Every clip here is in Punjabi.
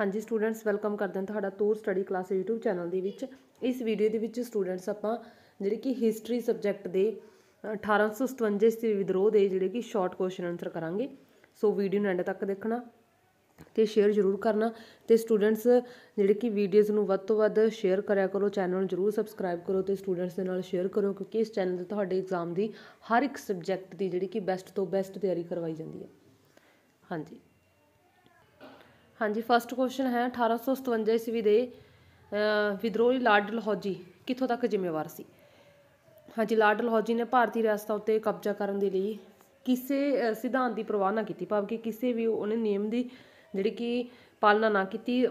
ਹਾਂਜੀ ਸਟੂਡੈਂਟਸ ਵੈਲਕਮ ਕਰਦੇ ਹਾਂ ਤੁਹਾਡਾ ਤੂਰ ਸਟੱਡੀ ਕਲਾਸ YouTube ਚੈਨਲ ਦੇ ਵਿੱਚ ਇਸ ਵੀਡੀਓ ਦੇ ਵਿੱਚ ਸਟੂਡੈਂਟਸ ਆਪਾਂ ਜਿਹੜੇ ਕਿ ਹਿਸਟਰੀ ਸਬਜੈਕਟ ਦੇ 1857 ਇਸਵੀ ਵਿਦਰੋਹ ਦੇ ਜਿਹੜੇ ਕਿ ਸ਼ਾਰਟ ਕੁਐਸਚਨ ਆਨਸਰ ਕਰਾਂਗੇ ਸੋ ਵੀਡੀਓ ਨੂੰ ਐਂਡ ਤੱਕ ਦੇਖਣਾ ਤੇ ਸ਼ੇਅਰ ਜ਼ਰੂਰ ਕਰਨਾ ਤੇ ਸਟੂਡੈਂਟਸ ਜਿਹੜੇ ਕਿ ਵੀਡੀਓਜ਼ ਨੂੰ ਵੱਧ ਤੋਂ ਵੱਧ ਸ਼ੇਅਰ ਕਰਿਆ ਕਰੋ ਚੈਨਲ ਨੂੰ ਜ਼ਰੂਰ ਸਬਸਕ੍ਰਾਈਬ ਕਰੋ ਤੇ ਸਟੂਡੈਂਟਸ ਦੇ ਨਾਲ ਸ਼ੇਅਰ ਕਰੋ ਕਿਉਂਕਿ ਇਸ ਚੈਨਲ ਤੇ ਤੁਹਾਡੇ ਐਗਜ਼ਾਮ ਦੀ ਹਰ ਇੱਕ ਸਬਜੈਕਟ ਦੀ ਜਿਹੜੀ ਕਿ ਬੈਸਟ ਤੋਂ ਬੈਸਟ ਤਿਆਰੀ ਕਰਵਾਈ ਜਾਂਦੀ ਹੈ ਹਾਂਜੀ ਹਾਂਜੀ ਫਸਟ ਕੁਐਸਚਨ ਹੈ 1857 ਈਸਵੀ ਦੇ ਵਿਦਰੋਹੀ ਲਾਰਡ ਲਹੌਜੀ ਕਿੱਥੋਂ ਤੱਕ ਜ਼ਿੰਮੇਵਾਰ ਸੀ ਹਾਂਜੀ ਲਾਰਡ ਲਹੌਜੀ ਨੇ ਭਾਰਤੀ ਰਿਆਸਤਾਂ ਉੱਤੇ ਕਬਜ਼ਾ ਕਰਨ ਦੇ ਲਈ ਕਿਸੇ ਸਿਧਾਂਤ ਦੀ ਪਰਵਾਹ ਨਾ ਕੀਤੀ ਭਾਵ ਕਿ ਕਿਸੇ ਵੀ ਉਹਨੇ ਨਿਯਮ ਦੀ ਜਿਹੜੀ ਕਿ ਪਾਲਣਾ ਨਾ ਕੀਤੀ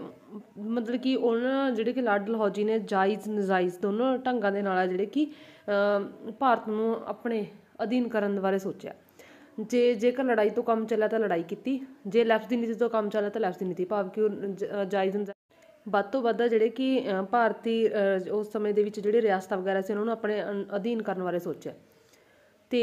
ਮਤਲਬ ਕਿ ਉਹਨਾਂ ਜਿਹੜੇ ਕਿ ਲਾਰਡ ਲਹੌਜੀ ਨੇ ਜਾਇਜ਼ ਨਜਾਇਜ਼ ਦੋਨੋਂ ਢੰਗਾਂ ਦੇ ਨਾਲ ਜਿਹੜੇ ਕਿ ਭਾਰਤ ਨੂੰ ਆਪਣੇ ਅਧੀਨ ਕਰਨ ਬਾਰੇ ਸੋਚਿਆ ਜੇ ਜੇਕਰ ਲੜਾਈ ਤੋਂ ਕੰਮ ਚੱਲਿਆ ਤਾਂ ਲੜਾਈ ਕੀਤੀ ਜੇ ਲੈਫਟ ਦੀ ਨੀਤੀ ਤੋਂ ਕੰਮ ਚੱਲਿਆ ਤਾਂ ਲੈਫਟ ਦੀ ਨੀਤੀ ਭਾਵ ਕਿ ਜਾਇਜ਼ ਹੁੰਦਾ ਵੱਧ ਤੋਂ ਵੱਧ ਜਿਹੜੇ ਕਿ ਭਾਰਤੀ ਉਸ ਸਮੇਂ ਦੇ ਵਿੱਚ ਜਿਹੜੇ ਰਿਆਸਤਾਂ ਵਗੈਰਾ ਸੀ ਉਹਨਾਂ ਨੂੰ ਆਪਣੇ ਅਧੀਨ ਕਰਨ ਬਾਰੇ ਸੋਚਿਆ ਤੇ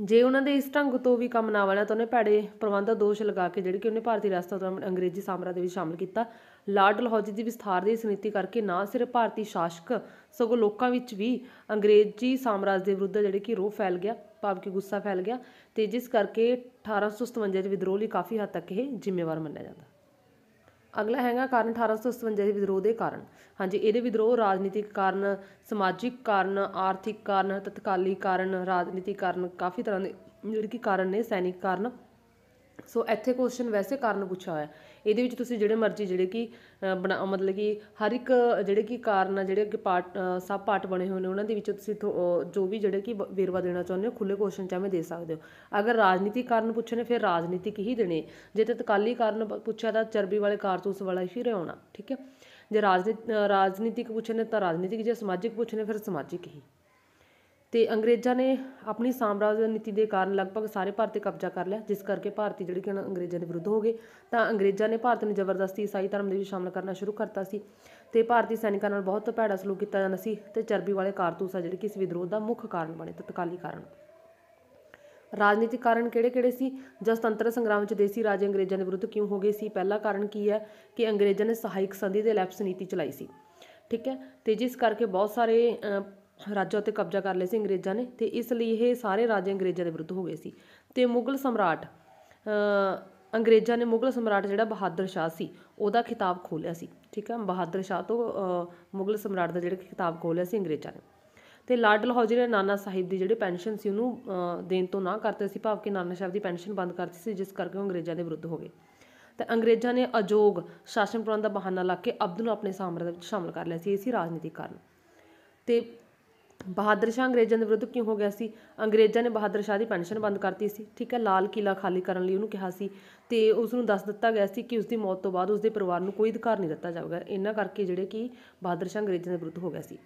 ਜੇ ਉਹਨਾਂ ਦੇ ਇਸ ਢੰਗ ਤੋਂ ਵੀ ਕੰਮ ਨਾ ਵਾਲਾ ਤਾਂ ਉਹਨੇ ਭੜੇ ਪ੍ਰਬੰਧ ਦਾ ਦੋਸ਼ ਲਗਾ ਕੇ ਜਿਹੜੇ ਕਿ ਉਹਨੇ ਭਾਰਤੀ ਰਿਆਸਤਾਂ ਤੋਂ ਅੰਗਰੇਜ਼ੀ ਸਾਮਰਾਜ ਦੇ ਵਿੱਚ ਸ਼ਾਮਲ ਕੀਤਾ ਲਾਰਡ ਡਲਹੌਜੀ ਦੀ ਵਿਸਥਾਰ ਦੀ ਇਸ ਕਰਕੇ ਨਾ ਸਿਰਫ ਭਾਰਤੀ ਸ਼ਾਸਕ ਸਗੋਂ ਲੋਕਾਂ ਵਿੱਚ ਵੀ ਅੰਗਰੇਜ਼ੀ ਸਾਮਰਾਜ ਦੇ ਵਿਰੁੱਧ ਜਿਹੜੇ ਕਿ ਰੋਹ ਫੈਲ ਗਿਆ ਭਾਵ ਕਿ ਗੁੱਸਾ ਫੈਲ ਗਿਆ ਤੇ ਜਿਸ ਕਰਕੇ 1857 ਦੇ ਵਿਦਰੋਹ ਲਈ ਕਾਫੀ ਹੱਦ ਤੱਕ ਇਹ ਜ਼ਿੰਮੇਵਾਰ ਮੰਨਿਆ ਜਾਂਦਾ ਅਗਲਾ ਹੈਗਾ ਕਾਰਨ 1857 ਦੇ ਵਿਦਰੋਹ ਦੇ ਕਾਰਨ ਹਾਂਜੀ ਇਹਦੇ ਵਿਦਰੋਹ ਰਾਜਨੀਤਿਕ ਕਾਰਨ ਸਮਾਜਿਕ ਕਾਰਨ ਆਰਥਿਕ ਕਾਰਨ ਤਤਕਾਲੀ ਕਾਰਨ ਰਾਜਨੀਤਿਕ ਕਾਰਨ ਕਾਫੀ ਤਰ੍ਹਾਂ ਦੇ ਜਿਹੜੇ ਕਿ ਕਾਰਨ ਨੇ ਸੈਨਿਕ ਕਾਰਨ ਸੋ ਇੱਥੇ ਕੁਐਸਚਨ ਵੈਸੇ ਕਾਰਨ ਪੁੱਛਿਆ ਹੋਇਆ ਇਹਦੇ ਵਿੱਚ ਤੁਸੀਂ ਜਿਹੜੇ ਮਰਜ਼ੀ ਜਿਹੜੇ ਕਿ ਬਣਾ ਮਤਲਬ ਕਿ ਹਰ ਇੱਕ ਜਿਹੜੇ ਕਿ ਕਾਰਨ ਆ ਜਿਹੜੇ ਕਿ ਪਾਰਟ ਸਭ ਪਾਰਟ ਬਣੇ ਹੋਏ ਨੇ ਉਹਨਾਂ ਦੇ ਵਿੱਚ ਤੁਸੀਂ ਜੋ ਵੀ ਜਿਹੜੇ ਕਿ ਵੇਰਵਾ ਦੇਣਾ ਚਾਹੁੰਦੇ ਹੋ ਖੁੱਲੇ ਕੁਐਸਚਨ ਚਾਹਵੇਂ ਦੇ ਸਕਦੇ ਹੋ ਅਗਰ ਰਾਜਨੀਤਿਕ ਕਾਰਨ ਪੁੱਛੇ ਨੇ ਫਿਰ ਰਾਜਨੀਤਿਕ ਹੀ ਦੇਣੇ ਜੇ ਤਤਕਾਲੀ ਕਾਰਨ ਪੁੱਛਿਆ ਤਾਂ ਚਰਬੀ ਵਾਲੇ ਕਾਰਤੂਸ ਵਾਲਾ ਹੀ ਰਹਿਣਾ ਠੀਕ ਹੈ ਜੇ ਰਾਜਨੀਤਿਕ ਪੁੱਛੇ ਨੇ ਤਾਂ ਰਾਜਨੀਤਿਕ ਜੇ ਸਮਾਜਿਕ ਪੁੱਛੇ ਨੇ ਫਿਰ ਸਮਾਜਿਕ ਹੀ ਤੇ ਅੰਗਰੇਜ਼ਾਂ ਨੇ ਆਪਣੀ ਸਾਮਰਾਜ ਨੀਤੀ ਦੇ ਕਾਰਨ ਲਗਭਗ ਸਾਰੇ ਭਾਰਤ ਤੇ ਕਬਜ਼ਾ ਕਰ ਲਿਆ ਜਿਸ ਕਰਕੇ ਭਾਰਤੀ ਜਿਹੜੇ ਕਿ ਅੰਗਰੇਜ਼ਾਂ ਦੇ ਵਿਰੁੱਧ ਹੋ ਗਏ ਤਾਂ ਅੰਗਰੇਜ਼ਾਂ ਨੇ ਭਾਰਤ ਨੂੰ ਜ਼ਬਰਦਸਤੀ ਈਸਾਈ ਧਰਮ ਦੇ ਵਿੱਚ ਸ਼ਾਮਲ ਕਰਨਾ ਸ਼ੁਰੂ ਕਰਤਾ ਸੀ ਤੇ ਭਾਰਤੀ ਸੈਨਿਕਾਂ ਨਾਲ ਬਹੁਤ ਭੈੜਾ ਸਲੂਕ ਕੀਤਾ ਜਾਂਦਾ ਸੀ ਤੇ ਚਰਬੀ ਵਾਲੇ ਕਾਰਤੂਸ ਆ ਜਿਹੜੇ ਕਿ ਇਸ ਵਿਦਰੋਹ ਦਾ ਮੁੱਖ ਕਾਰਨ ਬਣੇ ਤਤਕਾਲੀ ਕਾਰਨ ਰਾਜਨੀਤਿਕ ਕਾਰਨ ਕਿਹੜੇ-ਕਿਹੜੇ ਸੀ ਸੰਤੰਤਰ ਸੰਗਰਾਮ ਵਿੱਚ ਦੇਸੀ ਰਾਜ ਅੰਗਰੇਜ਼ਾਂ ਦੇ ਵਿਰੁੱਧ ਕਿਉਂ ਹੋ ਗਏ ਸੀ ਪਹਿਲਾ ਕਾਰਨ ਕੀ ਹੈ ਕਿ ਅੰਗਰੇਜ਼ਾਂ ਨੇ ਸਹਾਇਕ ਸੰਧੀ ਦੇ ਲੈਪਸ ਨੀਤੀ ਚਲਾਈ ਸੀ ਠੀਕ ਹੈ ਤੇ ਜਿਸ ਕਰਕੇ ਬਹੁਤ ਸਾਰੇ ਰਾਜਾਂ ਉੱਤੇ ਕਬਜ਼ਾ ਕਰ ਲਏ ਸੀ ਅੰਗਰੇਜ਼ਾਂ ਨੇ ਤੇ ਇਸ ਲਈ ਇਹ ਸਾਰੇ ਰਾਜੇ ਅੰਗਰੇਜ਼ਾਂ ਦੇ ਵਿਰੁੱਧ ਹੋ ਗਏ ਸੀ ਤੇ ਮੁਗਲ ਸਮਰਾਟ ਅੰਗਰੇਜ਼ਾਂ ਨੇ ਮੁਗਲ ਸਮਰਾਟ ਜਿਹੜਾ ਬਹਾਦਰ ਸ਼ਾਹ ਸੀ ਉਹਦਾ ਖਿਤਾਬ ਖੋਲਿਆ ਸੀ ਠੀਕ ਹੈ ਬਹਾਦਰ ਸ਼ਾਹ ਤੋਂ ਮੁਗਲ ਸਮਰਾਟ ਦਾ ਜਿਹੜਾ ਖਿਤਾਬ ਖੋਲਿਆ ਸੀ ਅੰਗਰੇਜ਼ਾਂ ਨੇ ਤੇ ਲਾਰਡ ਲਾਹੌਜੀ ਨੇ ਨਾਨਾ ਸਾਹਿਬ ਦੀ ਜਿਹੜੀ ਪੈਨਸ਼ਨ ਸੀ ਉਹਨੂੰ ਦੇਣ ਤੋਂ ਨਾ ਕਰਤੇ ਸੀ ਭਾਵ ਕਿ ਨਾਨਾ ਸਾਹਿਬ ਦੀ ਪੈਨਸ਼ਨ ਬੰਦ ਕਰਤੀ ਸੀ ਜਿਸ ਕਰਕੇ ਉਹ ਅੰਗਰੇਜ਼ਾਂ ਦੇ ਵਿਰੁੱਧ ਹੋ ਗਏ ਤੇ ਅੰਗਰੇਜ਼ਾਂ ਨੇ ਅਜੋਗ ਸ਼ਾਸਨ ਪ੍ਰਣ ਦਾ ਬਹਾਨਾ ਲਾ ਕੇ ਅਬਦੁੱਲ ਨੂੰ ਆਪਣੇ ਸਾਮਰਾਜ ਵਿੱਚ ਸ਼ਾਮਲ ਕਰ ਲਿਆ ਸੀ ਇਹ ਸੀ ਰਾਜਨੀਤਿਕ ਕਾਰਨ ਤੇ ਬਹਾਦਰ ਸ਼ਾਹ ਅੰਗਰੇਜ਼ਾਂ ਦੇ ਵਿਰੁੱਧ ਕਿਉਂ ਹੋ ਗਿਆ ਸੀ ਅੰਗਰੇਜ਼ਾਂ ਨੇ ਬਹਾਦਰ ਸ਼ਾਹ ਦੀ ਪੈਨਸ਼ਨ ਬੰਦ ਕਰਤੀ ਸੀ ਠੀਕ ਹੈ ਲਾਲ ਕਿਲਾ ਖਾਲੀ ਕਰਨ ਲਈ ਉਹਨੂੰ ਕਿਹਾ ਸੀ ਤੇ ਉਸ ਨੂੰ ਦੱਸ ਦਿੱਤਾ ਗਿਆ ਸੀ ਕਿ ਉਸ ਦੀ ਮੌਤ ਤੋਂ ਬਾਅਦ ਉਸ ਦੇ ਪਰਿਵਾਰ ਨੂੰ ਕੋਈ ਅਧਿਕਾਰ ਨਹੀਂ ਦਿੱਤਾ ਜਾਊਗਾ ਇਹਨਾਂ ਕਰਕੇ ਜਿਹੜੇ ਕਿ ਬਹਾਦਰ ਸ਼ਾਹ ਅੰਗਰੇਜ਼ਾਂ ਦੇ ਵਿਰੁੱਧ ਹੋ ਗਿਆ ਸੀ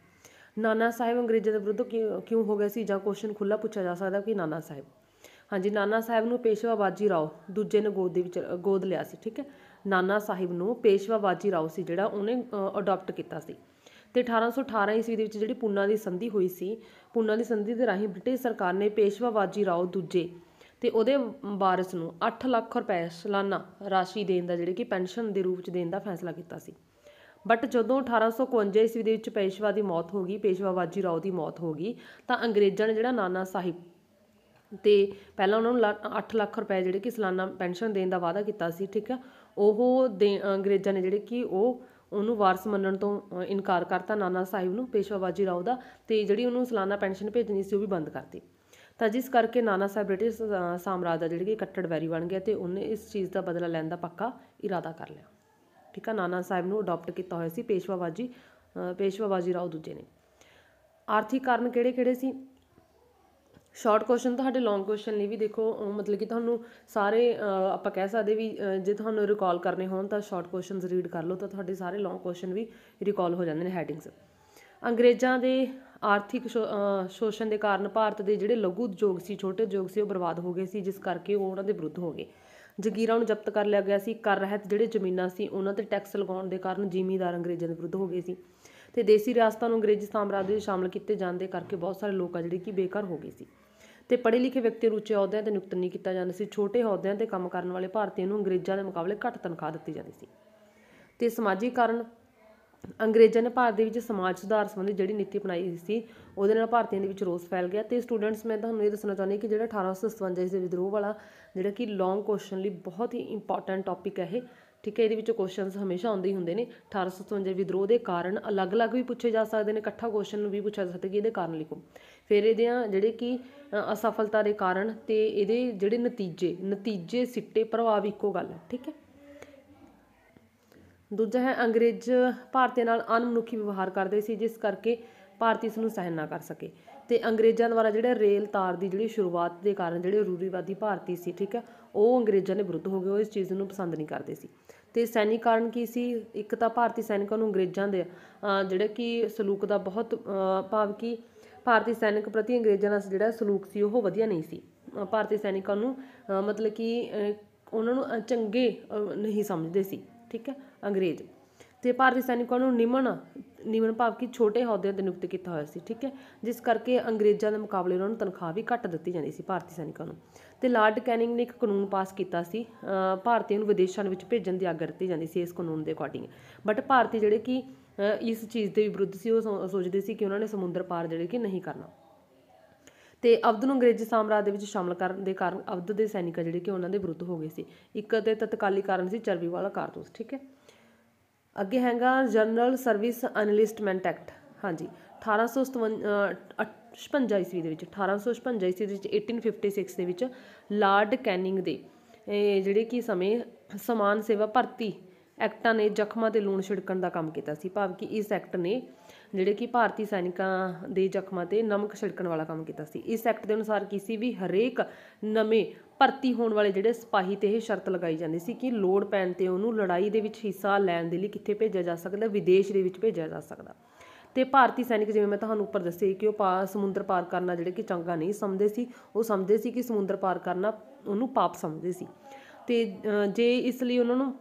ਨਾਨਾ ਸਾਹਿਬ ਅੰਗਰੇਜ਼ਾਂ ਦੇ ਵਿਰੁੱਧ ਕਿਉਂ ਹੋ ਗਿਆ ਸੀ ਜਾਂ ਕੁਐਸਚਨ ਖੁੱਲਾ ਪੁੱਛਿਆ ਜਾ ਸਕਦਾ ਕਿ ਨਾਨਾ ਸਾਹਿਬ ਹਾਂਜੀ ਨਾਨਾ ਸਾਹਿਬ ਨੂੰ ਪੇਸ਼ਵਾ ਬਾਜੀ ਰਾਓ ਦੂਜੇ ਨੇ ਗੋਦ ਦੇ ਵਿੱਚ ਗੋਦ ਲਿਆ ਸੀ ਠੀਕ ਹੈ ਨਾਨਾ ਸਾਹਿਬ ਨੂੰ ਪੇਸ਼ਵਾ ਬਾਜੀ ਰਾਓ ਸੀ ਜਿਹੜਾ ਉਹਨੇ ਅਡਾਪਟ ਕੀਤਾ ਸੀ ਤੇ 1818 ਈਸਵੀ ਦੇ ਵਿੱਚ ਜਿਹੜੀ ਪੂਨਾ ਦੀ ਸੰਧੀ ਹੋਈ ਸੀ ਪੂਨਾ ਦੀ ਸੰਧੀ ਦੇ ਰਾਹੀਂ ਬ੍ਰਿਟਿਸ਼ ਸਰਕਾਰ ਨੇ ਪੇਸ਼ਵਾ ਬਾਜੀ ਰਾਓ ਦੂਜੇ ਤੇ ਉਹਦੇ ਵਾਰਿਸ ਨੂੰ 8 ਲੱਖ ਰੁਪਏ ਸਾਲਾਨਾ ਰਾਸ਼ੀ ਦੇਣ ਦਾ ਜਿਹੜੇ ਕਿ ਪੈਨਸ਼ਨ ਦੇ ਰੂਪ ਵਿੱਚ ਦੇਣ ਦਾ ਫੈਸਲਾ ਕੀਤਾ ਸੀ ਬਟ ਜਦੋਂ 1851 ਈਸਵੀ ਦੇ ਵਿੱਚ ਪੇਸ਼ਵਾ ਦੀ ਮੌਤ ਹੋ ਗਈ ਪੇਸ਼ਵਾ ਬਾਜੀ ਰਾਓ ਦੀ ਮੌਤ ਹੋ ਗਈ ਤਾਂ ਅੰਗਰੇਜ਼ਾਂ ਨੇ ਜਿਹੜਾ ਨਾਨਾ ਸਾਹਿਬ ਤੇ ਪਹਿਲਾਂ ਉਹਨਾਂ ਨੂੰ 8 ਲੱਖ ਰੁਪਏ ਜਿਹੜੇ ਕਿ ਸਾਲਾਨਾ ਪੈਨਸ਼ਨ ਦੇਣ ਦਾ ਵਾਅਦਾ ਕੀਤਾ ਸੀ ਠੀਕ ਹੈ ਉਹ ਅੰਗਰੇਜ਼ਾਂ ਨੇ ਜਿਹੜੇ ਕਿ ਉਹ ਉਹਨੂੰ ਵਾਰਸ ਮੰਨਣ ਤੋਂ ਇਨਕਾਰ ਕਰਤਾ ਨਾਨਾ ਸਾਹਿਬ ਨੂੰ ਪੇਸ਼ਵਾ ਬਾਜੀ ਰਾਓ ਦਾ ਤੇ ਜਿਹੜੀ ਉਹਨੂੰ ਸਾਲਾਨਾ ਪੈਨਸ਼ਨ ਭੇਜਣੀ ਸੀ ਉਹ ਵੀ ਬੰਦ ਕਰਤੀ ਤਾਂ ਜਿਸ ਕਰਕੇ ਨਾਨਾ ਸਾਹਿਬ ਬ੍ਰਿਟਿਸ਼ ਸਾਮਰਾਜ ਦਾ ਜਿਹੜੀ ਕਿ ਕੱਟੜ ਵੈਰੀ ਬਣ ਗਿਆ ਤੇ ਉਹਨੇ ਇਸ ਚੀਜ਼ ਦਾ ਬਦਲਾ ਲੈਣ ਦਾ ਪੱਕਾ ਇਰਾਦਾ ਕਰ ਲਿਆ ਠੀਕ ਆ ਨਾਨਾ ਸਾਹਿਬ ਨੂੰ ਅਡਾਪਟ ਕੀਤਾ ਹੋਇਆ ਸੀ ਪੇਸ਼ਵਾ ਬਾਜੀ ਪੇਸ਼ਵਾ ਬਾਜੀ ਰਾਓ ਦੂਜੇ ਨੇ ਆਰਥਿਕ ਕਾਰਨ ਕਿਹੜੇ-ਕਿਹੜੇ ਸੀ ਸ਼ਾਰਟ ਕੁਐਸਚਨ ਤੁਹਾਡੇ ਲੌਂਗ ਕੁਐਸਚਨ ਲਈ ਵੀ ਦੇਖੋ ਮਤਲਬ ਕਿ ਤੁਹਾਨੂੰ ਸਾਰੇ ਆਪਾਂ ਕਹਿ ਸਕਦੇ ਵੀ ਜੇ ਤੁਹਾਨੂੰ ਰਿਕਾਲ ਕਰਨੇ ਹੋਣ ਤਾਂ ਸ਼ਾਰਟ ਕੁਐਸਚਨਸ ਰੀਡ ਕਰ ਲਓ ਤਾਂ ਤੁਹਾਡੇ ਸਾਰੇ ਲੌਂਗ ਕੁਐਸਚਨ ਵੀ ਰਿਕਾਲ ਹੋ ਜਾਂਦੇ ਨੇ ਹੈਡਿੰਗਸ ਅੰਗਰੇਜ਼ਾਂ ਦੇ ਆਰਥਿਕ ਸ਼ੋਸ਼ਣ ਦੇ ਕਾਰਨ ਭਾਰਤ ਦੇ ਜਿਹੜੇ ਲਘੂ ਉਦਯੋਗ ਸੀ ਛੋਟੇ ਉਦਯੋਗ ਸੀ ਉਹ ਬਰਬਾਦ ਹੋ ਗਏ ਸੀ ਜਿਸ ਕਰਕੇ ਉਹ ਉਹਨਾਂ ਦੇ ਵਿਰੁੱਧ ਹੋ ਗਏ ਜ਼ਗੀਰਾਂ ਨੂੰ ਜ਼ਬਤ ਕਰ ਲਿਆ ਗਿਆ ਸੀ ਕਰ ਰਹਿਤ ਜਿਹੜੇ ਜ਼ਮੀਨਾਂ ਸੀ ਉਹਨਾਂ ਤੇ ਟੈਕਸ ਲਗਾਉਣ ਦੇ ਕਾਰਨ ਜ਼ਿਮੀਦਾਰ ਅੰਗਰੇਜ਼ਾਂ ਦੇ ਵਿਰੁੱਧ ਹੋ ਗਏ ਸੀ ਤੇ ਦੇਸੀ ਰਿਆਸਤਾਂ ਨੂੰ ਅੰਗਰੇਜ਼ੀ ਸਾਮਰਾਜ ਵਿੱਚ ਸ਼ਾਮਲ ਕੀਤੇ ਜਾਣ ਦੇ ਕਰਕੇ ਬਹੁਤ ਸਾਰੇ ਲੋਕ ਆ ਜਿਹੜੇ ਕਿ ਬੇਕਾਰ ਹੋ ਗਏ ਸੀ ਤੇ ਪੜ੍ਹੇ ਲਿਖੇ ਵਿਅਕਤੀ ਰੁਚੇ ਅਹੁਦਿਆਂ ਤੇ ਨਿਯੁਕਤ ਨਹੀਂ ਕੀਤਾ ਜਾਂਦਾ ਸੀ ਛੋਟੇ ਅਹੁਦਿਆਂ ਤੇ ਕੰਮ ਕਰਨ ਵਾਲੇ ਭਾਰਤੀਆਂ ਨੂੰ ਅੰਗਰੇਜ਼ਾਂ ਦੇ ਮੁਕਾਬਲੇ ਘੱਟ ਤਨਖਾਹ ਦਿੱਤੀ ਜਾਂਦੀ ਸੀ ਤੇ ਸਮਾਜੀਕਰਨ ਅੰਗਰੇਜ਼ਾਂ ਨੇ ਭਾਰਤ ਦੇ ਵਿੱਚ ਸਮਾਜ ਸੁਧਾਰ ਸੰਬੰਧੀ ਜਿਹੜੀ ਨੀਤੀ ਅਪਣਾਈ ਸੀ ਉਹਦੇ ਨਾਲ ਭਾਰਤੀਆਂ ਦੇ ਵਿੱਚ ਰੋਸ ਫੈਲ ਗਿਆ ਤੇ ਸਟੂਡੈਂਟਸ ਮੈਂ ਤੁਹਾਨੂੰ ਇਹ ਦੱਸਣਾ ਚਾਹੁੰਦੀ ਕਿ ਜਿਹੜਾ 1857 ਦੇ ਵਿਦਰੋਹ ਵਾਲਾ ਜਿਹੜਾ ਕਿ ਲੌਂਗ ਕੁਐਸਚਨ ਲਈ ਬਹੁਤ ਹੀ ਇੰਪੋਰਟੈਂਟ ਟੌਪਿਕ ਹੈ ਇਹ ਠੀਕ ਹੈ ਇਹਦੇ ਵਿੱਚੋਂ ਕੁਐਸਚਨਸ ਹਮੇਸ਼ਾ ਆਉਂਦੇ ਹੀ ਹੁੰਦੇ ਨੇ 1857 ਵਿਦਰੋਹ ਦੇ ਕਾਰਨ ਅਲੱਗ-ਅਲੱਗ ਵੀ ਪੁੱਛੇ ਜਾ ਸਕਦੇ ਨੇ ਇਕੱਠਾ ਕੁਐਸਚਨ ਵੀ ਪੁੱਛਿਆ ਜਾ ਸਕਦਾ ਕਿ ਇਹਦੇ ਕਾਰਨ ਲਿਖੋ ਫਿਰ ਇਹਦੀਆਂ ਜਿਹੜੇ ਕਿ ਅਸਫਲਤਾ ਦੇ ਕਾਰਨ ਤੇ ਇਹਦੇ ਜਿਹੜੇ ਨਤੀਜੇ ਨਤੀਜੇ ਸਿੱਟੇ ਪ੍ਰਭਾਵ ਇੱਕੋ ਗੱਲ ਹੈ ਠੀਕ ਹੈ ਦੂਜਾ ਹੈ ਅੰਗਰੇਜ਼ ਭਾਰਤੀਆਂ ਨਾਲ ਅਨਮਨੁੱਖੀ ਵਿਵਹਾਰ ਕਰਦੇ ਸੀ ਜਿਸ ਕਰਕੇ ਭਾਰਤੀ ਇਸ ਨੂੰ ਸਹਿਣ ਨਾ ਕਰ ਸਕੇ ਤੇ ਅੰਗਰੇਜ਼ਾਂ ਦੁਆਰਾ ਜਿਹੜਾ ਰੇਲ ਤਾਰ ਦੀ ਜਿਹੜੀ ਸ਼ੁਰੂਆਤ ਦੇ ਕਾਰਨ ਜਿਹੜੇ ਰੂੜੀਵਾਦੀ ਭਾਰਤੀ ਸੀ ਠੀਕ ਹੈ ਉਹ ਅੰਗਰੇਜ਼ਾਂ ਦੇ ਵਿਰੁੱਧ ਹੋ ਗਏ ਉਹ ਇਸ ਚੀਜ਼ ਨੂੰ ਪਸੰਦ ਨਹੀਂ ਕਰਦੇ ਸੀ ਤੇ ਸੈਨਿਕ ਕਾਰਨ ਕੀ ਸੀ ਇੱਕ ਤਾਂ ਭਾਰਤੀ ਸੈਨਿਕਾਂ ਨੂੰ ਅੰਗਰੇਜ਼ਾਂ ਦੇ ਜਿਹੜੇ ਕਿ ਸਲੂਕ ਦਾ ਬਹੁਤ ਭਾਵ ਕੀ ਭਾਰਤੀ ਸੈਨਿਕ ਪ੍ਰਤੀ ਅੰਗਰੇਜ਼ਾਂ ਦਾ ਜਿਹੜਾ ਸਲੂਕ ਸੀ ਉਹ ਵਧੀਆ ਨਹੀਂ ਸੀ ਭਾਰਤੀ ਸੈਨਿਕਾਂ ਨੂੰ ਮਤਲਬ ਕਿ ਉਹਨਾਂ ਨੂੰ ਚੰਗੇ ਨਹੀਂ ਸਮਝਦੇ ਸੀ ਠੀਕ ਹੈ ਅੰਗਰੇਜ਼ ਤੇ ਭਾਰਤੀ ਸੈਨਿਕਾਂ ਨੂੰ ਨਿਮਨ ਨਿਮਨ ਭਾਵ ਕਿ ਛੋਟੇ ਅਹੁਦਿਆਂ ਤੇ ਨਿਯੁਕਤ ਕੀਤਾ ਹੋਇਆ ਸੀ ਠੀਕ ਹੈ ਜਿਸ ਕਰਕੇ ਅੰਗਰੇਜ਼ਾਂ ਦੇ ਮੁਕਾਬਲੇ ਉਹਨਾਂ ਨੂੰ ਤਨਖਾਹ ਵੀ ਘੱਟ ਦਿੱਤੀ ਜਾਂਦੀ ਸੀ ਭਾਰਤੀ ਸੈਨਿਕਾਂ ਨੂੰ ਤੇ ਲਾਰਡ ਕੈਨਿੰਗ ਨੇ ਇੱਕ ਕਾਨੂੰਨ ਪਾਸ ਕੀਤਾ ਸੀ ਭਾਰਤੀਆਂ ਨੂੰ ਵਿਦੇਸ਼ਾਂ ਵਿੱਚ ਭੇਜਣ ਦੀ ਆਗਿਆ ਦਿੱਤੀ ਜਾਂਦੀ ਸੀ ਇਸ ਕਾਨੂੰਨ ਦੇ ਅਕੋਰਡਿੰਗ ਬਟ ਭਾਰਤੀ ਜਿਹੜੇ ਕਿ ਇਸ ਚੀਜ਼ ਦੇ ਵਿਰੁੱਧ ਸੀ ਉਹ ਸੋਚਦੇ ਸੀ ਕਿ ਉਹਨਾਂ ਨੇ ਸਮੁੰਦਰ ਪਾਰ ਜਿਹੜੇ ਕਿ ਨਹੀਂ ਕਰਨਾ ਤੇ ਅਬਦ ਨੂੰ ਅੰਗਰੇਜ਼ੀ ਸਾਮਰਾਜ ਦੇ ਵਿੱਚ ਸ਼ਾਮਲ ਕਰਨ ਦੇ ਕਾਰਨ ਅਬਦ ਦੇ ਸੈਨਿਕ ਜਿਹੜੇ ਕਿ ਉਹਨਾਂ ਦੇ ਵਿਰੁੱਧ ਹੋ ਗਏ ਸੀ ਇੱਕ ਤੇ ਤਤਕਾਲੀ ਕਾਰਨ ਸੀ ਚਰਬੀ ਵਾਲਾ ਕਾਰਤੂਸ ਠੀਕ ਹੈ ਅੱਗੇ ਹੈਗਾ ਜਨਰਲ ਸਰਵਿਸ ਅਨਲਿਸਟਮੈਂਟ ਐਕਟ ਹਾਂਜੀ 1857 ਈਸਵੀ ਦੇ ਵਿੱਚ 1856 ਈਸਵੀ ਦੇ ਵਿੱਚ 1856 ਦੇ ਵਿੱਚ ਲਾਰਡ ਕੈਨਿੰਗ ਦੇ ਜਿਹੜੇ ਕਿ ਸਮੇਂ ਸਮਾਨ ਸੇਵਾ ਭਰਤੀ ਐਕਟਾਂ ਨੇ ਜ਼ਖਮਾਂ ਤੇ ਲੂਣ ਛਿੜਕਣ ਦਾ ਕੰਮ ਕੀਤਾ ਸੀ ਭਾਵ ਕਿ ਇਸ ਐਕਟ ਨੇ ਜਿਹੜੇ ਕਿ ਭਾਰਤੀ ਸੈਨਿਕਾਂ ਦੇ ਜ਼ਖਮਾਂ ਤੇ ਨਮਕ ਛਿੜਕਣ ਵਾਲਾ ਕੰਮ ਕੀਤਾ ਸੀ ਇਸ ਐਕਟ ਦੇ ਅਨੁਸਾਰ ਕਿਸੇ ਵੀ ਹਰੇਕ ਨਵੇਂ ਭਰਤੀ ਹੋਣ ਵਾਲੇ ਜਿਹੜੇ ਸਿਪਾਹੀ ਤੇ ਇਹ ਸ਼ਰਤ ਲਗਾਈ ਜਾਂਦੀ ਸੀ ਕਿ ਲੋੜ ਪੈਣ ਤੇ ਉਹਨੂੰ ਲੜਾਈ ਦੇ ਵਿੱਚ ਹਿੱਸਾ ਲੈਣ ਦੇ ਲਈ ਕਿੱਥੇ ਭੇਜਿਆ ਜਾ ਸਕਦਾ ਵਿਦੇਸ਼ ਦੇ ਵਿੱਚ ਭੇਜਿਆ ਜਾ ਸਕਦਾ ਤੇ ਭਾਰਤੀ ਸੈਨਿਕ ਜਿਵੇਂ ਮੈਂ ਤੁਹਾਨੂੰ ਉੱਪਰ ਦੱਸਿਆ ਕਿ ਉਹ ਪਾ ਸਮੁੰਦਰ ਪਾਰ ਕਰਨਾ ਜਿਹੜੇ ਕਿ ਚੰਗਾ ਨਹੀਂ ਸਮਝਦੇ ਸੀ ਉਹ ਸਮਝਦੇ ਸੀ ਕਿ ਸਮੁੰਦਰ ਪਾਰ ਕਰਨਾ ਉਹਨੂੰ ਪਾਪ ਸਮਝਦੇ ਸੀ ਤੇ ਜੇ ਇਸ ਲਈ ਉਹਨਾਂ ਨੂੰ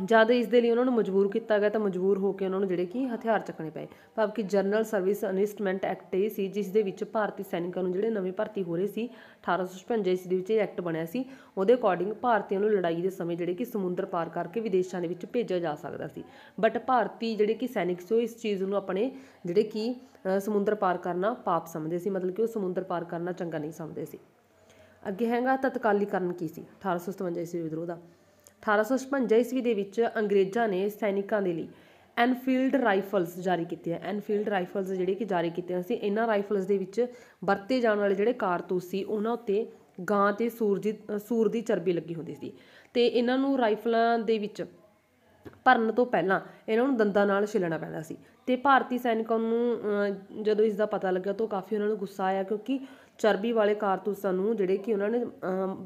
ਜਦ ਇਸ ਦੇ ਲਈ ਉਹਨਾਂ ਨੂੰ ਮਜਬੂਰ ਕੀਤਾ ਗਿਆ ਤਾਂ ਮਜਬੂਰ ਹੋ ਕੇ ਉਹਨਾਂ ਨੂੰ ਜਿਹੜੇ ਕਿ ਹਥਿਆਰ ਚੱਕਣੇ ਪਏ ਭਾਵ ਕਿ ਜਨਰਲ ਸਰਵਿਸ ਅਨਿਸਟਮੈਂਟ ਐਕਟ ਇਹ ਸੀ ਜਿਸ ਦੇ ਵਿੱਚ ਭਾਰਤੀ ਸੈਨਿਕਾਂ ਨੂੰ ਜਿਹੜੇ ਨਵੇਂ ਭਰਤੀ ਹੋ ਰਹੇ ਸੀ 1856 ਇਸ ਦੇ ਵਿੱਚ ਇਹ ਐਕਟ ਬਣਿਆ ਸੀ ਉਹਦੇ ਅਕੋਰਡਿੰਗ ਭਾਰਤੀਆਂ ਨੂੰ ਲੜਾਈ ਦੇ ਸਮੇਂ ਜਿਹੜੇ ਕਿ ਸਮੁੰਦਰ ਪਾਰ ਕਰਕੇ ਵਿਦੇਸ਼ਾਂ ਦੇ ਵਿੱਚ ਭੇਜਿਆ ਜਾ ਸਕਦਾ ਸੀ ਬਟ ਭਾਰਤੀ ਜਿਹੜੇ ਕਿ ਸੈਨਿਕ ਸੀ ਉਹ ਇਸ ਚੀਜ਼ ਨੂੰ ਆਪਣੇ ਜਿਹੜੇ ਕਿ ਸਮੁੰਦਰ ਪਾਰ ਕਰਨਾ ਪਾਪ ਸਮਝਦੇ ਸੀ ਮਤਲਬ ਕਿ ਉਹ ਸਮੁੰਦਰ ਪਾਰ ਕਰਨਾ ਚੰਗਾ ਨਹੀਂ ਸਮਝਦੇ ਸੀ ਅੱਗੇ ਹੈਗਾ ਤਤਕਾਲੀਕਰਨ ਕੀ ਸੀ 1857 ਇਸ ਵਿਦਰੋਹ ਦਾ 1856 ਈਸਵੀ ਦੇ ਵਿੱਚ ਅੰਗਰੇਜ਼ਾਂ ਨੇ ਸੈਨਿਕਾਂ ਦੇ ਲਈ ਐਨਫੀਲਡ ਰਾਈਫਲਸ ਜਾਰੀ ਕੀਤੇ ਐਨਫੀਲਡ ਰਾਈਫਲਸ ਜਿਹੜੇ ਕਿ ਜਾਰੀ ਕੀਤੇ ਸੀ ਇਹਨਾਂ ਰਾਈਫਲਸ ਦੇ ਵਿੱਚ ਵਰਤੇ ਜਾਣ ਵਾਲੇ ਜਿਹੜੇ ਕਾਰਤੂਸ ਸੀ ਉਹਨਾਂ ਉੱਤੇ ਗਾਂ ਤੇ ਸੂਰਜੀ ਸੂਰ ਦੀ ਚਰਬੀ ਲੱਗੀ ਹੁੰਦੀ ਸੀ ਤੇ ਇਹਨਾਂ ਨੂੰ ਰਾਈਫਲਾਂ ਦੇ ਵਿੱਚ ਭਰਨ ਤੋਂ ਪਹਿਲਾਂ ਇਹਨਾਂ ਨੂੰ ਦੰਦਾਂ ਨਾਲ ਛਿਲਣਾ ਪੈਂਦਾ ਸੀ ਤੇ ਭਾਰਤੀ ਸੈਨਿਕਾਂ ਨੂੰ ਜਦੋਂ ਇਸ ਦਾ ਪਤਾ ਲੱਗਾ ਤਾਂ ਕਾਫੀ ਉਹਨਾਂ ਨੂੰ ਗੁੱਸਾ ਆਇਆ ਕਿਉਂਕਿ ਚਰਬੀ ਵਾਲੇ ਕਾਰਤੂਸਾਂ ਨੂੰ ਜਿਹੜੇ ਕਿ ਉਹਨਾਂ ਨੇ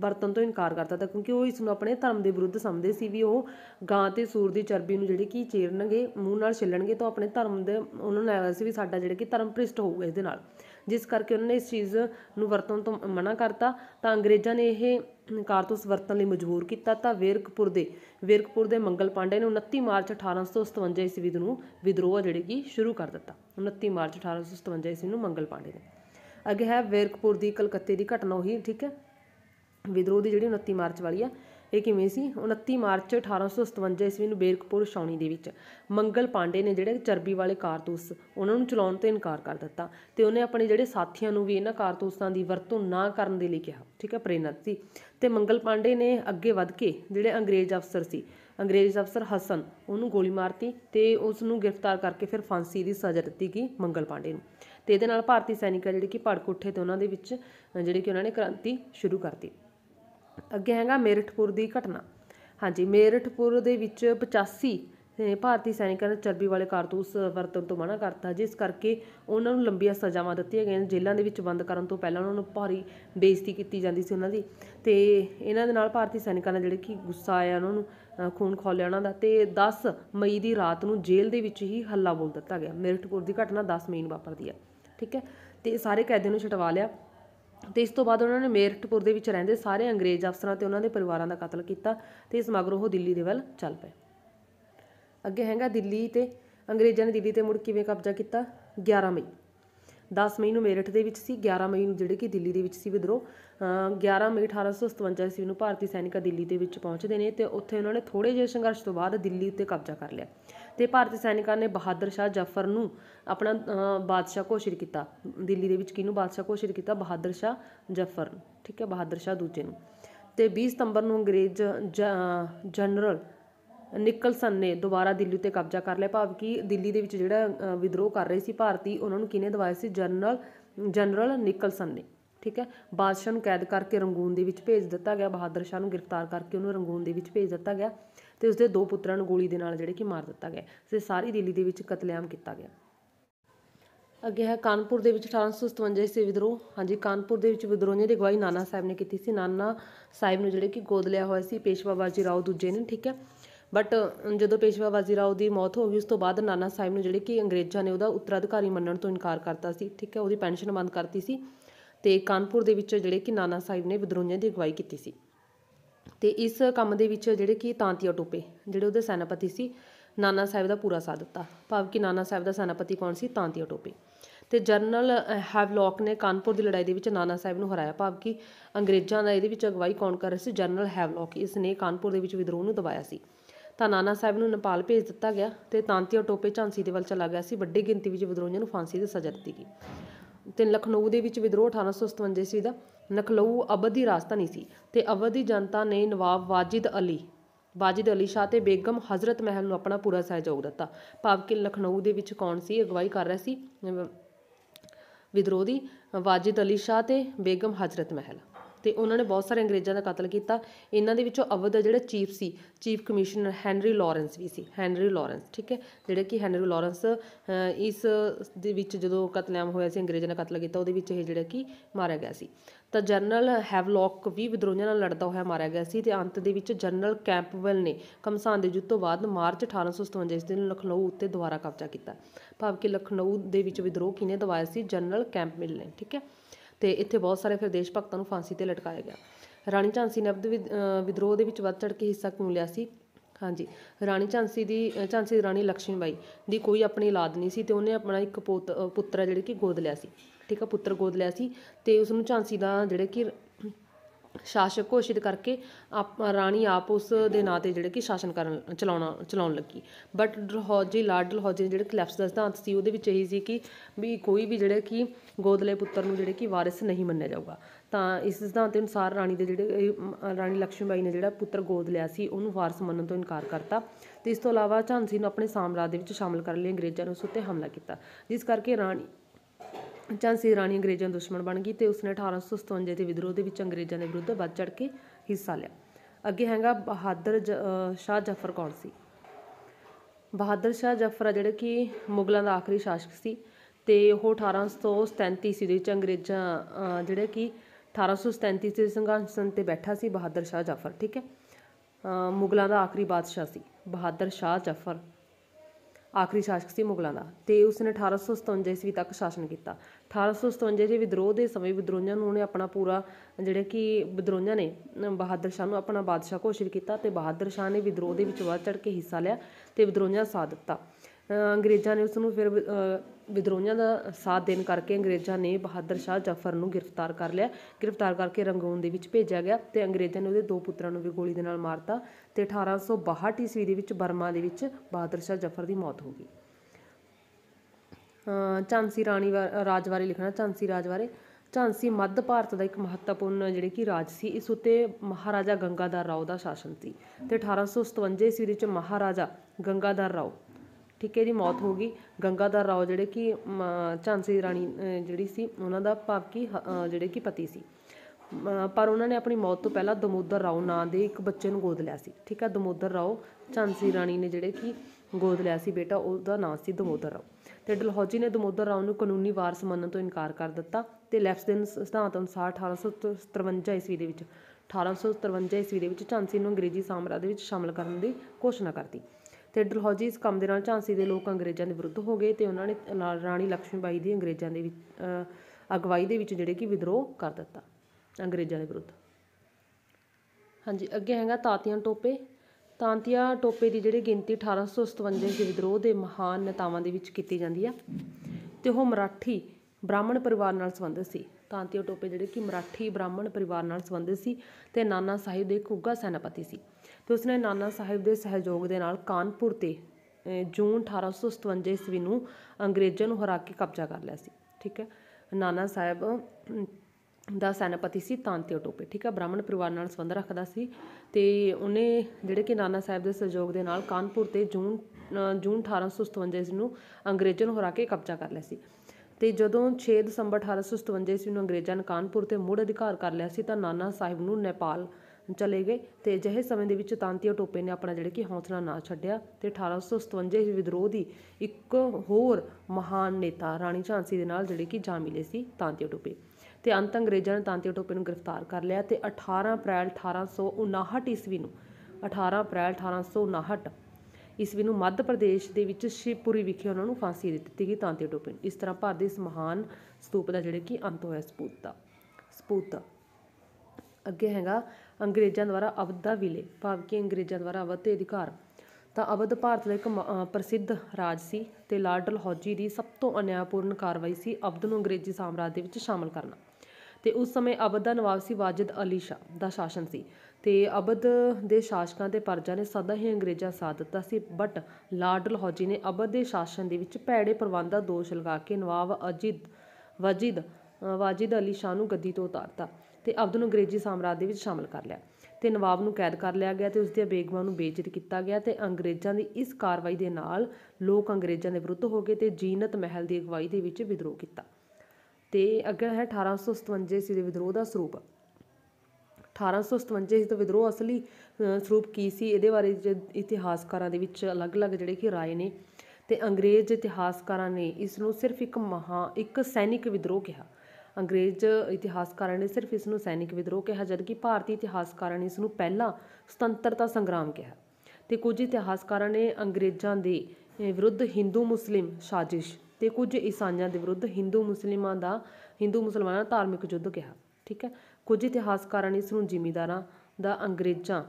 ਵਰਤਨ ਤੋਂ ਇਨਕਾਰ ਕਰਤਾ ਤਾਂ ਕਿਉਂਕਿ ਉਹ ਇਸ ਨੂੰ ਆਪਣੇ ਧਰਮ ਦੇ ਵਿਰੁੱਧ ਸਮਝਦੇ ਸੀ ਵੀ ਉਹ ਗਾਂ ਤੇ ਸੂਰ ਦੀ ਚਰਬੀ ਨੂੰ ਜਿਹੜੇ ਕਿ ਚੀਰਨਗੇ ਮੂੰਹ ਨਾਲ ਛਿੱਲਣਗੇ ਤਾਂ ਆਪਣੇ ਧਰਮ ਦੇ ਉਹਨਾਂ ਨੇ ਸੀ ਵੀ ਸਾਡਾ ਜਿਹੜਾ ਕਿ ਧਰਮ ਭ੍ਰਿਸ਼ਟ ਹੋਊਗਾ ਇਸ ਦੇ ਨਾਲ ਜਿਸ ਕਰਕੇ ਉਹਨਾਂ ਨੇ ਇਸ ਚੀਜ਼ ਨੂੰ ਵਰਤਨ ਤੋਂ ਮਨਾ ਕਰਤਾ ਤਾਂ ਅੰਗਰੇਜ਼ਾਂ ਨੇ ਇਹ ਕਾਰਤੂਸ ਵਰਤਨ ਲਈ ਮਜਬੂਰ ਕੀਤਾ ਤਾਂ ਵੇਰਕਪੁਰ ਦੇ ਵੇਰਕਪੁਰ ਦੇ ਮੰਗਲ ਪਾਂਡੇ ਨੇ 29 ਮਾਰਚ 1857 ਈਸਵੀ ਨੂੰ ਵਿਦਰੋਹ ਜਿਹੜੇ ਕਿ ਸ਼ੁਰੂ ਕਰ ਦਿੱਤਾ 29 ਮਾਰਚ 1857 ਈਸਵੀ ਨੂੰ ਮੰਗਲ ਪਾਂਡੇ ਨੇ ਅੱਗੇ ਹੈ ਵੇਰਕਪੁਰ ਦੀ ਕਲਕੱਤੇ ਦੀ ਘਟਨਾ ਹੋਈ ਠੀਕ ਹੈ ਵਿਦਰੋਹ ਦੀ ਜਿਹੜੀ 29 ਮਾਰਚ ਵਾਲੀ ਆ ਇਹ ਕਿਵੇਂ ਸੀ 29 ਮਾਰਚ 1857 ਈਸਵੀ ਨੂੰ ਬੇਰਕਪੁਰ ਛਾਉਣੀ ਦੇ ਵਿੱਚ ਮੰਗਲ ਪਾਂਡੇ ਨੇ ਜਿਹੜੇ ਚਰਬੀ ਵਾਲੇ ਕਾਰਤੂਸ ਉਹਨਾਂ ਨੂੰ ਚਲਾਉਣ ਤੋਂ ਇਨਕਾਰ ਕਰ ਦਿੱਤਾ ਤੇ ਉਹਨੇ ਆਪਣੇ ਜਿਹੜੇ ਸਾਥੀਆਂ ਨੂੰ ਵੀ ਇਹਨਾਂ ਕਾਰਤੂਸਾਂ ਦੀ ਵਰਤੋਂ ਨਾ ਕਰਨ ਦੇ ਲਈ ਕਿਹਾ ਠੀਕ ਹੈ ਪ੍ਰੇਰਨਾ ਦਿੱਤੀ ਤੇ ਮੰਗਲ ਪਾਂਡੇ ਨੇ ਅੱਗੇ ਵੱਧ ਕੇ ਜਿਹੜੇ ਅੰਗਰੇਜ਼ ਅਫਸਰ ਸੀ ਅੰਗਰੇਜ਼ ਅਫਸਰ ਹਸਨ ਉਹਨੂੰ ਗੋਲੀ ਮਾਰਤੀ ਤੇ ਉਸ ਨੂੰ ਗ੍ਰਿਫਤਾਰ ਕਰਕੇ ਫਿਰ ਫਾਂਸੀ ਦੀ ਸਜ਼ਾ ਦਿੱਤੀ ਗਈ ਮੰਗਲ ਪਾਂਡੇ ਨੂੰ ਤੇ ਇਹਦੇ ਨਾਲ ਭਾਰਤੀ ਸੈਨਿਕ ਜਿਹੜੇ ਕਿ ਪੜਕ ਉੱਠੇ ਤੇ ਉਹਨਾਂ ਦੇ ਵਿੱਚ ਜਿਹੜੇ ਕਿ ਉਹਨਾਂ ਨੇ ਕ੍ਰਾਂਤੀ ਸ਼ੁਰੂ ਕਰਤੀ ਅੱਗੇ ਹੈਗਾ ਮੇਰਠਪੁਰ ਦੀ ਘਟਨਾ ਹਾਂਜੀ ਮੇਰਠਪੁਰ ਦੇ ਵਿੱਚ 85 ਭਾਰਤੀ ਸੈਨਿਕਾਂ ਨੇ ਚਰਬੀ ਵਾਲੇ ਕਾਰਤੂਸ ਵਰਤਣ ਤੋਂ ਮਨਾ ਕਰਤਾ ਜਿਸ ਕਰਕੇ ਉਹਨਾਂ ਨੂੰ ਲੰਬੀਆਂ ਸਜ਼ਾਵਾਂ ਦਿੱਤੀਆਂ ਗਈਆਂ ਜੇਲ੍ਹਾਂ ਦੇ ਵਿੱਚ ਬੰਦ ਕਰਨ ਤੋਂ ਪਹਿਲਾਂ ਉਹਨਾਂ ਨੂੰ ਭਾਰੀ ਬੇਇੱਜ਼ਤੀ ਕੀਤੀ ਜਾਂਦੀ ਸੀ ਉਹਨਾਂ ਦੀ ਤੇ ਇਹਨਾਂ ਦੇ ਨਾਲ ਭਾਰਤੀ ਸੈਨਿਕਾਂ ਦਾ ਜਿਹੜੇ ਕਿ ਗੁੱਸਾ ਆਇਆ ਉਹਨਾਂ ਨੂੰ ਖੂਨ ਖੋਲਿਆ ਉਹਨਾਂ ਦਾ ਤੇ 10 ਮਈ ਦੀ ਰਾਤ ਨੂੰ ਜੇਲ੍ਹ ਦੇ ਵਿੱਚ ਹੀ ਹੱਲਾ ਬੋਲ ਦਿੱਤਾ ਗਿਆ ਮੇਰਠਪੁਰ ਦੀ ਘਟਨਾ 10 ਮਈ ਨੂੰ ਵਾਪਰਦੀ ਹੈ ਠੀਕ ਹੈ ਤੇ ਸਾਰੇ ਕੈਦੀਆਂ ਨੂੰ ਛਡਵਾ ਲਿਆ ਤੇ ਇਸ ਤੋਂ ਬਾਅਦ ਉਹਨਾਂ ਨੇ ਮੇਰਠਪੁਰ ਦੇ ਵਿੱਚ ਰਹਿੰਦੇ ਸਾਰੇ ਅੰਗਰੇਜ਼ ਅਫਸਰਾਂ ਤੇ ਉਹਨਾਂ ਦੇ ਪਰਿਵਾਰਾਂ ਦਾ ਕਤਲ ਕੀਤਾ ਤੇ ਇਸ ਮਗਰੋਂ ਉਹ ਦਿੱਲੀ ਦੇ ਵੱਲ ਚੱਲ ਪਏ ਅੱਗੇ ਹੈਗਾ ਦਿੱਲੀ ਤੇ ਅੰਗਰੇਜ਼ਾਂ ਨੇ ਦਿੱਲੀ ਤੇ ਮੁੜ ਕਿਵੇਂ ਕਬਜ਼ਾ ਕੀਤਾ 11 ਮਈ 10 ਮਈ ਨੂੰ ਮੇਰਠ ਦੇ ਵਿੱਚ ਸੀ 11 ਮਈ ਨੂੰ ਜਿਹੜੇ ਕਿ ਦਿੱਲੀ ਦੇ ਵਿੱਚ ਸੀ ਵਿਦਰੋਹ 11 ਮਈ 1857 ਸੀ ਨੂੰ ਭਾਰਤੀ ਸੈਨਿਕਾ ਦਿੱਲੀ ਦੇ ਵਿੱਚ ਪਹੁੰਚਦੇ ਨੇ ਤੇ ਉੱਥੇ ਉਹਨਾਂ ਨੇ ਥੋੜੇ ਜਿਹੇ ਸੰਘਰਸ਼ ਤੋਂ ਬਾਅਦ ਦਿੱਲੀ ਉੱਤੇ ਕਬਜ਼ਾ ਕਰ ਲਿਆ ਤੇ ਭਾਰਤੀ ਸੈਨਿਕਾ ਨੇ ਬਹਾਦਰ ਸ਼ਾਹ ਜ਼ਫਰ ਨੂੰ ਆਪਣਾ ਬਾਦਸ਼ਾਹ ਘੋਸ਼ਿਤ ਕੀਤਾ ਦਿੱਲੀ ਦੇ ਵਿੱਚ ਕਿਹਨੂੰ ਬਾਦਸ਼ਾਹ ਘੋਸ਼ਿਤ ਕੀਤਾ ਬਹਾਦਰ ਸ਼ਾਹ ਜ਼ਫਰ ਠੀਕ ਹੈ ਬਹਾਦਰ ਸ਼ਾਹ ਦੂਜੇ ਨੂੰ ਤੇ 20 ਸਤੰਬਰ ਨੂੰ ਅੰਗਰੇਜ਼ ਜਨਰਲ ਨਿਕਲਸਨ ਨੇ ਦੁਬਾਰਾ ਦਿੱਲੀ ਤੇ ਕਬਜ਼ਾ ਕਰ ਲਿਆ ਭਾਵ ਕਿ ਦਿੱਲੀ ਦੇ ਵਿੱਚ ਜਿਹੜਾ ਵਿਦਰੋਹ ਕਰ ਰਹੇ ਸੀ ਭਾਰਤੀ ਉਹਨਾਂ ਨੂੰ ਕਿਹਨੇ ਦਵਾਇਆ ਸੀ ਜਨਰਲ ਜਨਰਲ ਨਿਕਲਸਨ ਨੇ ਠੀਕ ਹੈ ਬਾਦਸ਼ਾਹ ਨੂੰ ਕੈਦ ਕਰਕੇ ਰੰਗੂਨ ਦੇ ਵਿੱਚ ਭੇਜ ਦਿੱਤਾ ਗਿਆ ਬਹਾਦਰ ਸ਼ਾਹ ਨੂੰ ਗ੍ਰਿਫਤਾਰ ਕਰਕੇ ਉਹਨੂੰ ਰੰਗੂਨ ਦੇ ਵਿੱਚ ਭੇਜ ਦਿੱਤਾ ਗਿਆ ਤੇ ਉਸਦੇ ਦੋ ਪੁੱਤਰਾਂ ਨੂੰ ਗੋਲੀ ਦੇ ਨਾਲ ਜਿਹੜੇ ਕਿ ਮਾਰ ਦਿੱਤਾ ਗਿਆ ਤੇ ਸਾਰੀ ਦਿੱਲੀ ਦੇ ਵਿੱਚ ਕਤਲੇਆਮ ਕੀਤਾ ਗਿਆ ਅੱਗੇ ਹੈ ਕਾਨਪੁਰ ਦੇ ਵਿੱਚ 1857 ਈਸਵੀ ਵਿਦਰੋਹ ਹਾਂਜੀ ਕਾਨਪੁਰ ਦੇ ਵਿੱਚ ਵਿਦਰੋਹ ਨੇ ਅਗਵਾਈ ਨਾਨਾ ਸਾਹਿਬ ਨੇ ਕੀਤੀ ਸੀ ਨਾਨਾ ਸਾਹਿਬ ਨੂੰ ਜਿਹੜੇ ਕਿ ਗੋਦ ਲਿਆ ਹੋਇਆ ਸੀ ਪੇਸ਼ਵਾ ਬਾਜੀ ਰਾਓ ਦੂਜੇ ਨੇ ਠੀਕ ਹੈ ਬਟ ਜਦੋਂ ਪੇਸ਼ਵਾ ਵਾਜ਼ੀਰਾਓ ਦੀ ਮੌਤ ਹੋ ਗਈ ਉਸ ਤੋਂ ਬਾਅਦ ਨਾਨਾ ਸਾਹਿਬ ਨੂੰ ਜਿਹੜੇ ਕਿ ਅੰਗਰੇਜ਼ਾਂ ਨੇ ਉਹਦਾ ਉੱਤਰਾਧਿਕਾਰੀ ਮੰਨਣ ਤੋਂ ਇਨਕਾਰ ਕਰਤਾ ਸੀ ਠੀਕ ਹੈ ਉਹਦੀ ਪੈਨਸ਼ਨ ਬੰਦ ਕਰਤੀ ਸੀ ਤੇ ਕਾਨਪੁਰ ਦੇ ਵਿੱਚ ਜਿਹੜੇ ਕਿ ਨਾਨਾ ਸਾਹਿਬ ਨੇ ਵਿਦਰੋਹੀਆਂ ਦੀ ਅਗਵਾਈ ਕੀਤੀ ਸੀ ਤੇ ਇਸ ਕੰਮ ਦੇ ਵਿੱਚ ਜਿਹੜੇ ਕਿ ਤਾਂਤੀਆ ਟੋਪੇ ਜਿਹੜੇ ਉਹਦੇ ਸੈਨਾਪਤੀ ਸੀ ਨਾਨਾ ਸਾਹਿਬ ਦਾ ਪੂਰਾ ਸਾਥ ਦਿੱਤਾ ਭਾਵ ਕਿ ਨਾਨਾ ਸਾਹਿਬ ਦਾ ਸੈਨਾਪਤੀ ਕੌਣ ਸੀ ਤਾਂਤੀਆ ਟੋਪੇ ਤੇ ਹੈਵ ਹੈਵਲੌਕ ਨੇ ਕਾਨਪੁਰ ਦੀ ਲੜਾਈ ਦੇ ਵਿੱਚ ਨਾਨਾ ਸਾਹਿਬ ਨੂੰ ਹਰਾਇਆ ਭਾਵ ਕਿ ਅੰਗਰੇਜ਼ਾਂ ਦਾ ਇਹਦੇ ਵਿੱਚ ਅਗਵਾਈ ਕੌਣ ਕਰ ਰਿਹਾ ਸੀ ਹੈਵ ਹੈਵਲੌਕ ਇਸ ਨੇ ਕਾਨਪੁਰ ਦੇ ਵਿੱਚ ਵਿਦਰੋਹ ਨੂੰ ਦਬਾਇਆ ਸੀ ਤਾਂ ਨਾਨਾ ਸਾਹਿਬ ਨੂੰ ਨੇਪਾਲ ਭੇਜ ਦਿੱਤਾ ਗਿਆ ਤੇ ਤਾਂਤੀਆ ਟੋਪੇ ਝਾਂਸੀ ਦੇ ਵੱਲ ਚਲਾ ਗਿਆ ਸੀ ਵੱਡੀ ਗਿਣਤੀ ਵਿੱਚ ਵਿਦਰੋਹੀਆਂ ਨੂੰ ਫਾਂਸੀ ਦੀ ਸਜ਼ਾ ਦਿੱਤੀ ਗਈ ਤੇ ਲਖਨਊ ਦੇ ਵਿੱਚ ਵਿਦਰੋਹ 1857 ਸੀ ਦਾ ਨਖਲਊ ਅਬਦੀ ਦੀ ਰਾਜਧਾਨੀ ਸੀ ਤੇ ਅਬਦੀ ਦੀ ਜਨਤਾ ਨੇ ਨਵਾਬ ਵਾਜਿਦ ਅਲੀ ਵਾਜਿਦ ਅਲੀ ਸ਼ਾਹ ਤੇ ਬੇਗਮ ਹਜ਼ਰਤ ਮਹਿਲ ਨੂੰ ਆਪਣਾ ਪੂਰਾ ਸਹਿਯੋਗ ਦਿੱਤਾ ਭਾਵ ਕਿ ਲਖਨਊ ਦੇ ਵਿੱਚ ਕੌਣ ਸੀ ਅਗਵਾਈ ਕਰ ਰਿਹਾ ਸੀ ਵਿਦਰੋਹੀ ਵਾਜਿਦ ਅਲੀ ਸ਼ਾਹ ਤੇ ਬੇਗਮ ਹਜ਼ਰਤ ਮਹਿਲ ਤੇ ਉਹਨਾਂ ਨੇ ਬਹੁਤ ਸਾਰੇ ਅੰਗਰੇਜ਼ਾਂ ਦਾ ਕਤਲ ਕੀਤਾ ਇਹਨਾਂ ਦੇ ਵਿੱਚੋਂ ਅਵਦ ਦਾ ਜਿਹੜਾ ਚੀਫ ਸੀ ਚੀਫ ਕਮਿਸ਼ਨਰ ਹੈਨਰੀ ਲਾਰੈਂਸ ਵੀ ਸੀ ਹੈਨਰੀ ਲਾਰੈਂਸ ਠੀਕ ਹੈ ਜਿਹੜੇ ਕਿ ਹੈਨਰੀ ਲਾਰੈਂਸ ਇਸ ਦੇ ਵਿੱਚ ਜਦੋਂ ਕਤਲੇਆਮ ਹੋਇਆ ਸੀ ਅੰਗਰੇਜ਼ਾਂ ਨੇ ਕਤਲ ਕੀਤਾ ਉਹਦੇ ਵਿੱਚ ਇਹ ਜਿਹੜਾ ਕਿ ਮਾਰਿਆ ਗਿਆ ਸੀ ਤਾਂ ਜਨਰਲ ਹੈਵਲੌਕ ਵੀ ਵਿਦਰੋਹੀਆਂ ਨਾਲ ਲੜਦਾ ਹੋਇਆ ਮਾਰਿਆ ਗਿਆ ਸੀ ਤੇ ਅੰਤ ਦੇ ਵਿੱਚ ਜਨਰਲ ਕੈਂਪਵੈਲ ਨੇ ਕਮਸਾਨ ਦੇ ਜੁੱਤ ਤੋਂ ਬਾਅਦ ਮਾਰਚ 1857 ਇਸ ਦਿਨ ਲਖਨਊ ਉੱਤੇ ਦੁਬਾਰਾ ਕਬਜ਼ਾ ਕੀਤਾ ਭਾਵ ਕਿ ਲਖਨਊ ਦੇ ਵਿੱਚ ਵਿਦਰੋਹ ਕਿਨੇ ਦਵਾਇਆ ਸੀ ਜਨਰਲ ਕੈਂਪਵੈਲ ਨੇ ਠੀਕ ਹੈ ਤੇ ਇੱਥੇ ਬਹੁਤ ਸਾਰੇ ਫਿਰ ਦੇਸ਼ ਭਗਤਾਂ ਨੂੰ ਫਾਂਸੀ ਤੇ ਲਟਕਾਇਆ ਗਿਆ ਰਾਣੀ ਝਾਂਸੀ ਨੇ ਅਬਦ ਵਿਦਰੋਹ ਦੇ ਵਿੱਚ ਵੱਧ ਚੜ ਕੇ ਹਿੱਸਾ ਕਿਉਂ ਲਿਆ ਸੀ ਹਾਂਜੀ ਰਾਣੀ ਝਾਂਸੀ ਦੀ ਝਾਂਸੀ ਦੀ ਰਾਣੀ ਲక్ష్ਮੀਬਾਈ ਦੀ ਕੋਈ ਆਪਣੀ ਔਲਾਦ ਨਹੀਂ ਸੀ ਤੇ ਉਹਨੇ ਆਪਣਾ ਇੱਕ ਪੁੱਤ ਪੁੱਤਰ ਜਿਹੜੇ ਕਿ ਗੋਦ ਲਿਆ ਸੀ ਠੀਕ ਆ ਪੁੱਤਰ ਗੋਦ ਲਿਆ ਸੀ ਤੇ ਉਸ ਨੂੰ ਝਾਂਸੀ ਦਾ ਜਿਹੜੇ ਕਿ ਸ਼ਾਸਕ ਘੋਸ਼ਿਤ ਕਰਕੇ ਆਪ ਰਾਣੀ ਆਪ ਉਸ ਦੇ ਨਾਂ ਤੇ ਜਿਹੜੇ ਕਿ ਸ਼ਾਸਨ ਕਰਨ ਚਲਾਉਣਾ ਚਲਾਉਣ ਲੱਗੀ ਬਟ ਡਲਹੌਜੀ ਲਾਰਡ ਡਲਹੌਜੀ ਜਿਹੜੇ ਕਲੈਪਸ ਦਾ ਸਿਧਾਂਤ ਸੀ ਉਹਦੇ ਵਿੱਚ ਇਹੀ ਸੀ ਕਿ ਵੀ ਕੋਈ ਵੀ ਜਿਹੜੇ ਕਿ ਗੋਦਲੇ ਪੁੱਤਰ ਨੂੰ ਜਿਹੜੇ ਕਿ ਵਾਰਿਸ ਨਹੀਂ ਮੰਨਿਆ ਜਾਊਗਾ ਤਾਂ ਇਸ ਸਿਧਾਂਤ ਦੇ ਅਨੁਸਾਰ ਰਾਣੀ ਦੇ ਜਿਹੜੇ ਰਾਣੀ ਲక్ష్ਮੀਬਾਈ ਨੇ ਜਿਹੜਾ ਪੁੱਤਰ ਗੋਦ ਲਿਆ ਸੀ ਉਹਨੂੰ ਵਾਰਿਸ ਮੰਨਣ ਤੋਂ ਇਨਕਾਰ ਕਰਤਾ ਤੇ ਇਸ ਤੋਂ ਇਲਾਵਾ ਝਾਂਸੀ ਨੂੰ ਆਪਣੇ ਸਾਮਰਾਜ ਦੇ ਵਿੱਚ ਸ਼ਾਮਲ ਕਰਨ ਲਈ ਅੰਗਰੇਜ਼ਾਂ ਨੇ ਉਸ ਉੱਤੇ ਹਮਲਾ ਕੀਤਾ ਜਿਸ ਕਰਕੇ ਰਾਣੀ ਝਾਂਸੀ ਰਾਣੀ ਅੰਗਰੇਜ਼ਾਂ ਦੁਸ਼ਮਣ ਬਣ ਗਈ ਤੇ ਉਸਨੇ 1857 ਦੇ ਵਿਦਰੋਹ ਦੇ ਵਿੱਚ ਅੰਗਰੇਜ਼ਾਂ ਦੇ ਵਿਰੁੱਧ ਵੱਧ ਚੜ ਕੇ ਹਿੱਸਾ ਲਿਆ ਅੱਗੇ ਹੈਗਾ ਬਹਾਦਰ ਸ਼ਾਹ ਜਫਰ ਕੌਣ ਸੀ ਬਹਾਦਰ ਸ਼ਾਹ ਜਫਰ ਜਿਹੜਾ ਕਿ ਮੁਗਲਾਂ ਦਾ ਆਖਰੀ ਸ਼ਾਸਕ ਸੀ ਤੇ ਉਹ 1837 ਦੇ ਵਿੱਚ ਅੰਗਰੇਜ਼ਾਂ ਜਿਹੜੇ ਕਿ 1837 ਦੇ ਸੰਘਾਸਨ ਤੇ ਬੈਠਾ ਸੀ ਬਹਾਦਰ ਸ਼ਾਹ ਜਫਰ ਠੀਕ ਹੈ ਮੁਗਲਾਂ ਦਾ ਆਖਰੀ ਬਾਦਸ਼ਾਹ ਸੀ ਬਹਾਦਰ ਸ਼ਾਹ ਜਫਰ ਆਖਰੀ ਸ਼ਾਸਕ ਸੀ ਮੁਗਲਾਂ ਦਾ ਤੇ ਉਸਨੇ 1857 ਈਸਵੀ ਤੱਕ ਸ਼ਾਸਨ ਕੀਤਾ 1857 ਦੇ ਵਿਦਰੋਹ ਦੇ ਸਮੇਂ ਵਿਦਰੋਹੀਆਂ ਨੂੰ ਉਹਨੇ ਆਪਣਾ ਪੂਰਾ ਜਿਹੜੇ ਕਿ ਵਿਦਰੋਹੀਆਂ ਨੇ ਬਹਾਦਰ ਸ਼ਾਹ ਨੂੰ ਆਪਣਾ ਬਾਦਸ਼ਾਹ ਘੋਸ਼ਿਤ ਕੀਤਾ ਤੇ ਬਹਾਦਰ ਸ਼ਾਹ ਨੇ ਵਿਦਰੋਹ ਦੇ ਵਿੱਚ ਵੱਧ ਚੜ ਕੇ ਹਿੱਸਾ ਲਿਆ ਤੇ ਵਿਦਰੋਹੀਆਂ ਸਾਥ ਦਿੱਤਾ ਅੰਗਰੇਜ਼ਾਂ ਨੇ ਉਸ ਨੂੰ ਫਿਰ ਵਿਦਰੋਹੀਆਂ ਦਾ ਸਾਥ ਦੇਣ ਕਰਕੇ ਅੰਗਰੇਜ਼ਾਂ ਨੇ ਬਹਾਦਰ ਸ਼ਾਹ ਜਫਰ ਨੂੰ ਗ੍ਰਿਫਤਾਰ ਕਰ ਲਿਆ ਗ੍ਰਿਫਤਾਰ ਕਰਕੇ ਰੰਗੂਨ ਦੇ ਵਿੱਚ ਭੇਜਿਆ ਗਿਆ ਤੇ ਅੰਗਰੇਜ਼ਾਂ ਨੇ ਉਹਦੇ ਦੋ ਪੁੱਤਰਾਂ ਨੂੰ ਵੀ ਗੋਲੀ ਦੇ ਨਾਲ ਮਾਰਤਾ ਤੇ 1862 ਈਸਵੀ ਦੇ ਵਿੱਚ ਬਰਮਾ ਦੇ ਵਿੱਚ ਬਹਾਦਰ ਸ਼ਾਹ ਜਫਰ ਦੀ ਮੌਤ ਹੋ ਗਈ ਚਾਂਸੀ ਰਾਣੀ ਰਾਜ ਬਾਰੇ ਲਿਖਣਾ ਚਾਂਸੀ ਰਾਜ ਬਾਰੇ ਮੱਧ ਭਾਰਤ ਦਾ ਇੱਕ ਮਹੱਤਵਪੂਰਨ ਜਿਹੜੇ ਕਿ ਰਾਜ ਸੀ ਇਸ ਉੱਤੇ ਮਹਾਰਾਜਾ ਗੰਗਾਧਰ ਰਾਓ ਦਾ ਸ਼ਾਸਨ ਸੀ ਤੇ 1857 ਈਸਵੀ ਵਿੱਚ ਮਹਾਰਾਜਾ ਗੰਗਾਧਰ ਰਾਓ ਠੀਕ ਹੈ ਜੀ ਮੌਤ ਹੋ ਗਈ ਗੰਗਾਧਰ ਰਾਓ ਜਿਹੜੇ ਕਿ ਝਾਂਸੀ ਰਾਣੀ ਜਿਹੜੀ ਸੀ ਉਹਨਾਂ ਦਾ ਭਾਵ ਕਿ ਜਿਹੜੇ ਕਿ ਪਤੀ ਸੀ ਪਰ ਉਹਨਾਂ ਨੇ ਆਪਣੀ ਮੌਤ ਤੋਂ ਪਹਿਲਾਂ ਦਮੋਦਰ ਰਾਓ ਨਾਂ ਦੇ ਇੱਕ ਬੱਚੇ ਨੂੰ ਗੋਦ ਲਿਆ ਸੀ ਠੀਕ ਹੈ ਦਮੋਦਰ ਰਾਓ ਝਾਂਸੀ ਰਾਣੀ ਨੇ ਜਿਹੜੇ ਕਿ ਗੋਦ ਲਿਆ ਸੀ ਬੇਟਾ ਉਹਦਾ ਨਾਂ ਸੀ ਦਮੋਦਰ ਰਾਓ ਤੇ ਡਲਹੌਜੀ ਨੇ ਦਮੋਦਰ ਰਾਓ ਨੂੰ ਕਾਨੂੰਨੀ ਵਾਰਸ ਮੰਨਣ ਤੋਂ ਇਨਕਾਰ ਕਰ ਦਿੱਤਾ ਤੇ ਲੈਫਸਦਨ ਸਿਧਾਂਤ ਅਨੁਸਾਰ 1853 ਈਸਵੀ ਦੇ ਵਿੱਚ 1853 ਈਸਵੀ ਦੇ ਵਿੱਚ ਝਾਂਸੀ ਨੂੰ ਅੰਗਰੇਜ਼ੀ ਸਾਮਰਾਜ ਦੇ ਵਿੱਚ ਸ਼ਾਮਲ ਕਰਨ ਦੀ ਘੋਸ਼ਣਾ ਕਰਤੀ ਅਤੇ ਡਲਹੌਜ਼ੀ ਇਸ ਕੰਮ ਦੇ ਨਾਲ ਝਾਂਸੀ ਦੇ ਲੋਕ ਅੰਗਰੇਜ਼ਾਂ ਦੇ ਵਿਰੁੱਧ ਹੋ ਗਏ ਤੇ ਉਹਨਾਂ ਨੇ ਰਾਣੀ ਲక్ష్ਮੀਬਾਈ ਦੀ ਅੰਗਰੇਜ਼ਾਂ ਦੇ ਵਿੱਚ ਅਗਵਾਈ ਦੇ ਵਿੱਚ ਜਿਹੜੇ ਕਿ ਵਿਦਰੋਹ ਕਰ ਦਿੱਤਾ ਅੰਗਰੇਜ਼ਾਂ ਦੇ ਵਿਰੁੱਧ ਹਾਂਜੀ ਅੱਗੇ ਹੈਗਾ ਤਾਤੀਆਂ ਟੋਪੇ ਤਾਤੀਆਂ ਟੋਪੇ ਦੀ ਜਿਹੜੀ ਗਿਣਤੀ 1857 ਦੇ ਵਿਦਰੋਹ ਦੇ ਮਹਾਨ ਨੇਤਾਵਾਂ ਦੇ ਵਿੱਚ ਕੀਤੀ ਜਾਂਦੀ ਆ ਤੇ ਉਹ ਮਰਾਠੀ ਬ੍ਰਾਹਮਣ ਪਰਿਵਾਰ ਨਾਲ ਸੰਬੰਧਿਤ ਸੀ ਤਾਂਤੀਆ ਟੋਪੇ ਜਿਹੜੇ ਕਿ ਮਰਾਠੀ ਬ੍ਰਾਹਮਣ ਪਰਿਵਾਰ ਨਾਲ ਸੰਬੰਧਿਤ ਸੀ ਤੇ ਨਾਨਾ ਸਾਹਿਬ ਦੇ ਕੁੱਗਾ ਸੈਨਾਪਤੀ ਸੀ ਤੇ ਉਸਨੇ ਨਾਨਾ ਸਾਹਿਬ ਦੇ ਸਹਿਯੋਗ ਦੇ ਨਾਲ ਕਾਨਪੁਰ ਤੇ ਜੂਨ 1857 ਈਸਵੀ ਨੂੰ ਅੰਗਰੇਜ਼ਾਂ ਨੂੰ ਹਰਾ ਕੇ ਕਬਜ਼ਾ ਕਰ ਲਿਆ ਸੀ ਠੀਕ ਹੈ ਨਾਨਾ ਸਾਹਿਬ ਦਾ ਸੈਨਾਪਤੀ ਸੀ ਤਾਂਤੇ ਟੋਪੇ ਠੀਕ ਹੈ ਬ੍ਰਾਹਮਣ ਪਰਿਵਾਰ ਨਾਲ ਸੰਬੰਧ ਰੱਖਦਾ ਸੀ ਤੇ ਉਹਨੇ ਜਿਹੜੇ ਕਿ ਨਾਨਾ ਸਾਹਿਬ ਦੇ ਸਹਿਯੋਗ ਦੇ ਨਾਲ ਕਾਨਪੁਰ ਤੇ ਜੂਨ ਜੂਨ 1857 ਈਸਵੀ ਨੂੰ ਅੰਗਰੇਜ਼ਾਂ ਨੂੰ ਹਰਾ ਕੇ ਕਬਜ਼ਾ ਕਰ ਲਿਆ ਸੀ ਤੇ ਜਦੋਂ 6 ਦਸੰਬਰ 1857 ਈਸਵੀ ਨੂੰ ਅੰਗਰੇਜ਼ਾਂ ਨੇ ਕਾਨਪੁਰ ਤੇ ਮੁੜ ਅਧਿਕਾਰ ਕਰ ਲਿਆ ਸੀ ਤਾਂ ਨਾਨਾ ਸਾਹਿਬ ਨੂੰ ਨੇਪਾਲ ਚਲੇ ਗਏ ਤੇ ਜਿਹੇ ਸਮੇਂ ਦੇ ਵਿੱਚ ਤਾਂਤੀਆ ਟੋਪੇ ਨੇ ਆਪਣਾ ਜਿਹੜੇ ਕਿ ਹੌਸਲਾ ਨਾ ਛੱਡਿਆ ਤੇ 1857 ਵਿਦਰੋਹ ਦੀ ਇੱਕ ਹੋਰ ਮਹਾਨ ਨੇਤਾ ਰਾਣੀ ਝਾਂਸੀ ਦੇ ਨਾਲ ਜਿਹੜੇ ਕਿ ਜਾ ਮਿਲੇ ਸੀ ਤਾਂਤੀਆ ਟੋਪੇ ਤੇ ਅੰਤ ਅੰਗਰੇਜ਼ਾਂ ਨੇ ਤਾਂਤੀਆ ਟੋਪੇ ਨੂੰ ਗ੍ਰਿਫਤਾਰ ਕਰ ਲਿਆ ਤੇ 18 ਅਪ੍ਰੈਲ 1859 ਈਸਵੀ ਨੂੰ 18 ਅਪ੍ਰੈਲ 1859 ਈਸਵੀ ਨੂੰ ਮੱਧ ਪ੍ਰਦੇਸ਼ ਦੇ ਵਿੱਚ ਸ਼ਿਵਪੁਰੀ ਵਿਖੇ ਉਹਨਾਂ ਨੂੰ ਫਾਂਸੀ ਦੇ ਦਿੱਤੀ ਗਈ ਤਾਂਤੀਆ ਟੋਪੇ ਨੂੰ ਇਸ ਤਰ੍ਹਾਂ ਭਾਰਤ ਦੇ ਇਸ ਮਹਾਨ ਸਤੂਪ ਦਾ ਜਿਹੜੇ ਕਿ ਅੰਤ ਹੋਇਆ ਸਪੂਤ ਦਾ ਸਪੂਤ ਅੱਗੇ ਹੈਗਾ ਅੰਗਰੇਜ਼ਾਂ ਦੁਆਰਾ ਅਵਧ ਦਾ ਵਿਲੇ ਭਾਵ ਕਿ ਅੰਗਰੇਜ਼ਾਂ ਦੁਆਰਾ ਅਵਧ ਦੇ ਅਧਿਕਾਰ ਤਾਂ ਅਵਧ ਭਾਰਤ ਦਾ ਇੱਕ ਪ੍ਰਸਿੱਧ ਰਾਜ ਸੀ ਤੇ ਲਾਰਡ ਡਲਹੌਜੀ ਦੀ ਸਭ ਤੋਂ ਅਨਿਆਪੂਰਨ ਕਾਰਵਾਈ ਸੀ ਅਵਧ ਨੂੰ ਅੰਗਰੇਜ਼ੀ ਸਾਮਰਾਜ ਦੇ ਵਿੱਚ ਸ਼ਾਮਲ ਕਰਨਾ ਤੇ ਉਸ ਸਮੇਂ ਅਵਧ ਦਾ ਨਵਾਬ ਸੀ ਵਾਜਿਦ ਅਲੀ ਸ਼ਾ ਦਾ ਸ਼ਾਸਨ ਸੀ ਤੇ ਅਵਧ ਦੇ ਸ਼ਾਸਕਾਂ ਤੇ ਪਰਜਾ ਨੇ ਸਦਾ ਹੀ ਅੰਗਰੇਜ਼ਾਂ ਸਾਥ ਦਿੱਤਾ ਸੀ ਬਟ ਲਾਰਡ ਡਲਹੌਜੀ ਨੇ ਅਵਧ ਦੇ ਸ਼ਾਸਨ ਦੇ ਵਿੱਚ ਭੈੜੇ ਪ੍ਰਬੰਧ ਦਾ ਦੋਸ਼ ਲਗਾ ਕੇ ਨਵਾਬ ਅਜੀਦ ਵਜੀਦ ਵਾਜਿਦ ਅਲੀ ਸ਼ਾ ਨੂੰ ਗੱਦੀ ਤੋਂ ਉਤਾਰਤਾ ਤੇ ਅਬਦ ਨੂੰ ਅੰਗਰੇਜ਼ੀ ਸਾਮਰਾਜ ਦੇ ਵਿੱਚ ਸ਼ਾਮਲ ਕਰ ਲਿਆ ਤੇ ਨਵਾਬ ਨੂੰ ਕੈਦ ਕਰ ਲਿਆ ਗਿਆ ਤੇ ਉਸ ਦੀਆਂ ਬੇਗਮਾਂ ਨੂੰ ਬੇਇੱਜ਼ਤ ਕੀਤਾ ਗਿਆ ਤੇ ਅੰਗਰੇਜ਼ਾਂ ਦੀ ਇਸ ਕਾਰਵਾਈ ਦੇ ਨਾਲ ਲੋਕ ਅੰਗਰੇਜ਼ਾਂ ਦੇ ਵਿਰੁੱਧ ਹੋ ਗਏ ਤੇ ਜੀਨਤ ਮਹਿਲ ਦੀ ਅਗਵਾਈ ਦੇ ਵਿੱਚ ਵਿਦਰੋਹ ਕੀਤਾ ਤੇ ਅੱਗੇ ਹੈ 1857 ਸੀ ਦੇ ਵਿਦਰੋਹ ਦਾ ਸਰੂਪ 1857 ਸੀ ਦਾ ਵਿਦਰੋਹ ਅਸਲੀ ਸਰੂਪ ਕੀ ਸੀ ਇਹਦੇ ਬਾਰੇ ਇਤਿਹਾਸਕਾਰਾਂ ਦੇ ਵਿੱਚ ਅਲੱਗ-ਅਲੱਗ ਜਿਹੜੇ ਕਿ رائے ਨੇ ਤੇ ਅੰਗਰੇਜ਼ ਇਤਿਹਾਸਕਾਰਾਂ ਨੇ ਇਸ ਨੂੰ ਸਿਰਫ ਇੱਕ ਮਹਾ ਇੱਕ ਸੈਨਿਕ ਵਿਦਰੋਹ ਕਿਹਾ ਅੰਗਰੇਜ਼ ਇਤਿਹਾਸਕਾਰਾਂ ਨੇ ਸਿਰਫ ਇਸ ਨੂੰ ਸੈਨਿਕ ਵਿਦਰੋਹ ਕਿਹਾ ਜਦਕਿ ਭਾਰਤੀ ਇਤਿਹਾਸਕਾਰਾਂ ਨੇ ਇਸ ਨੂੰ ਪਹਿਲਾ ਸੁਤੰਤਰਤਾ ਸੰਗਰਾਮ ਕਿਹਾ ਤੇ ਕੁਝ ਇਤਿਹਾਸਕਾਰਾਂ ਨੇ ਅੰਗਰੇਜ਼ਾਂ ਦੇ ਵਿਰੁੱਧ ਹਿੰਦੂ ਮੁਸਲਿਮ ਸਾਜ਼ਿਸ਼ ਤੇ ਕੁਝ ਇਸਾਈਆਂ ਦੇ ਵਿਰੁੱਧ ਹਿੰਦੂ ਮੁਸਲਿਮਾਂ ਦਾ ਹਿੰਦੂ ਮੁਸਲਮਾਨਾਂ ਦਾ ਧਾਰਮਿਕ ਯੁੱਧ ਕਿਹਾ ਠੀਕ ਹੈ ਕੁਝ ਇਤਿਹਾਸਕਾਰਾਂ ਨੇ ਇਸ ਨੂੰ ਜ਼ਿੰਮੇਦਾਰਾਂ ਦਾ ਅੰਗਰੇਜ਼ਾਂ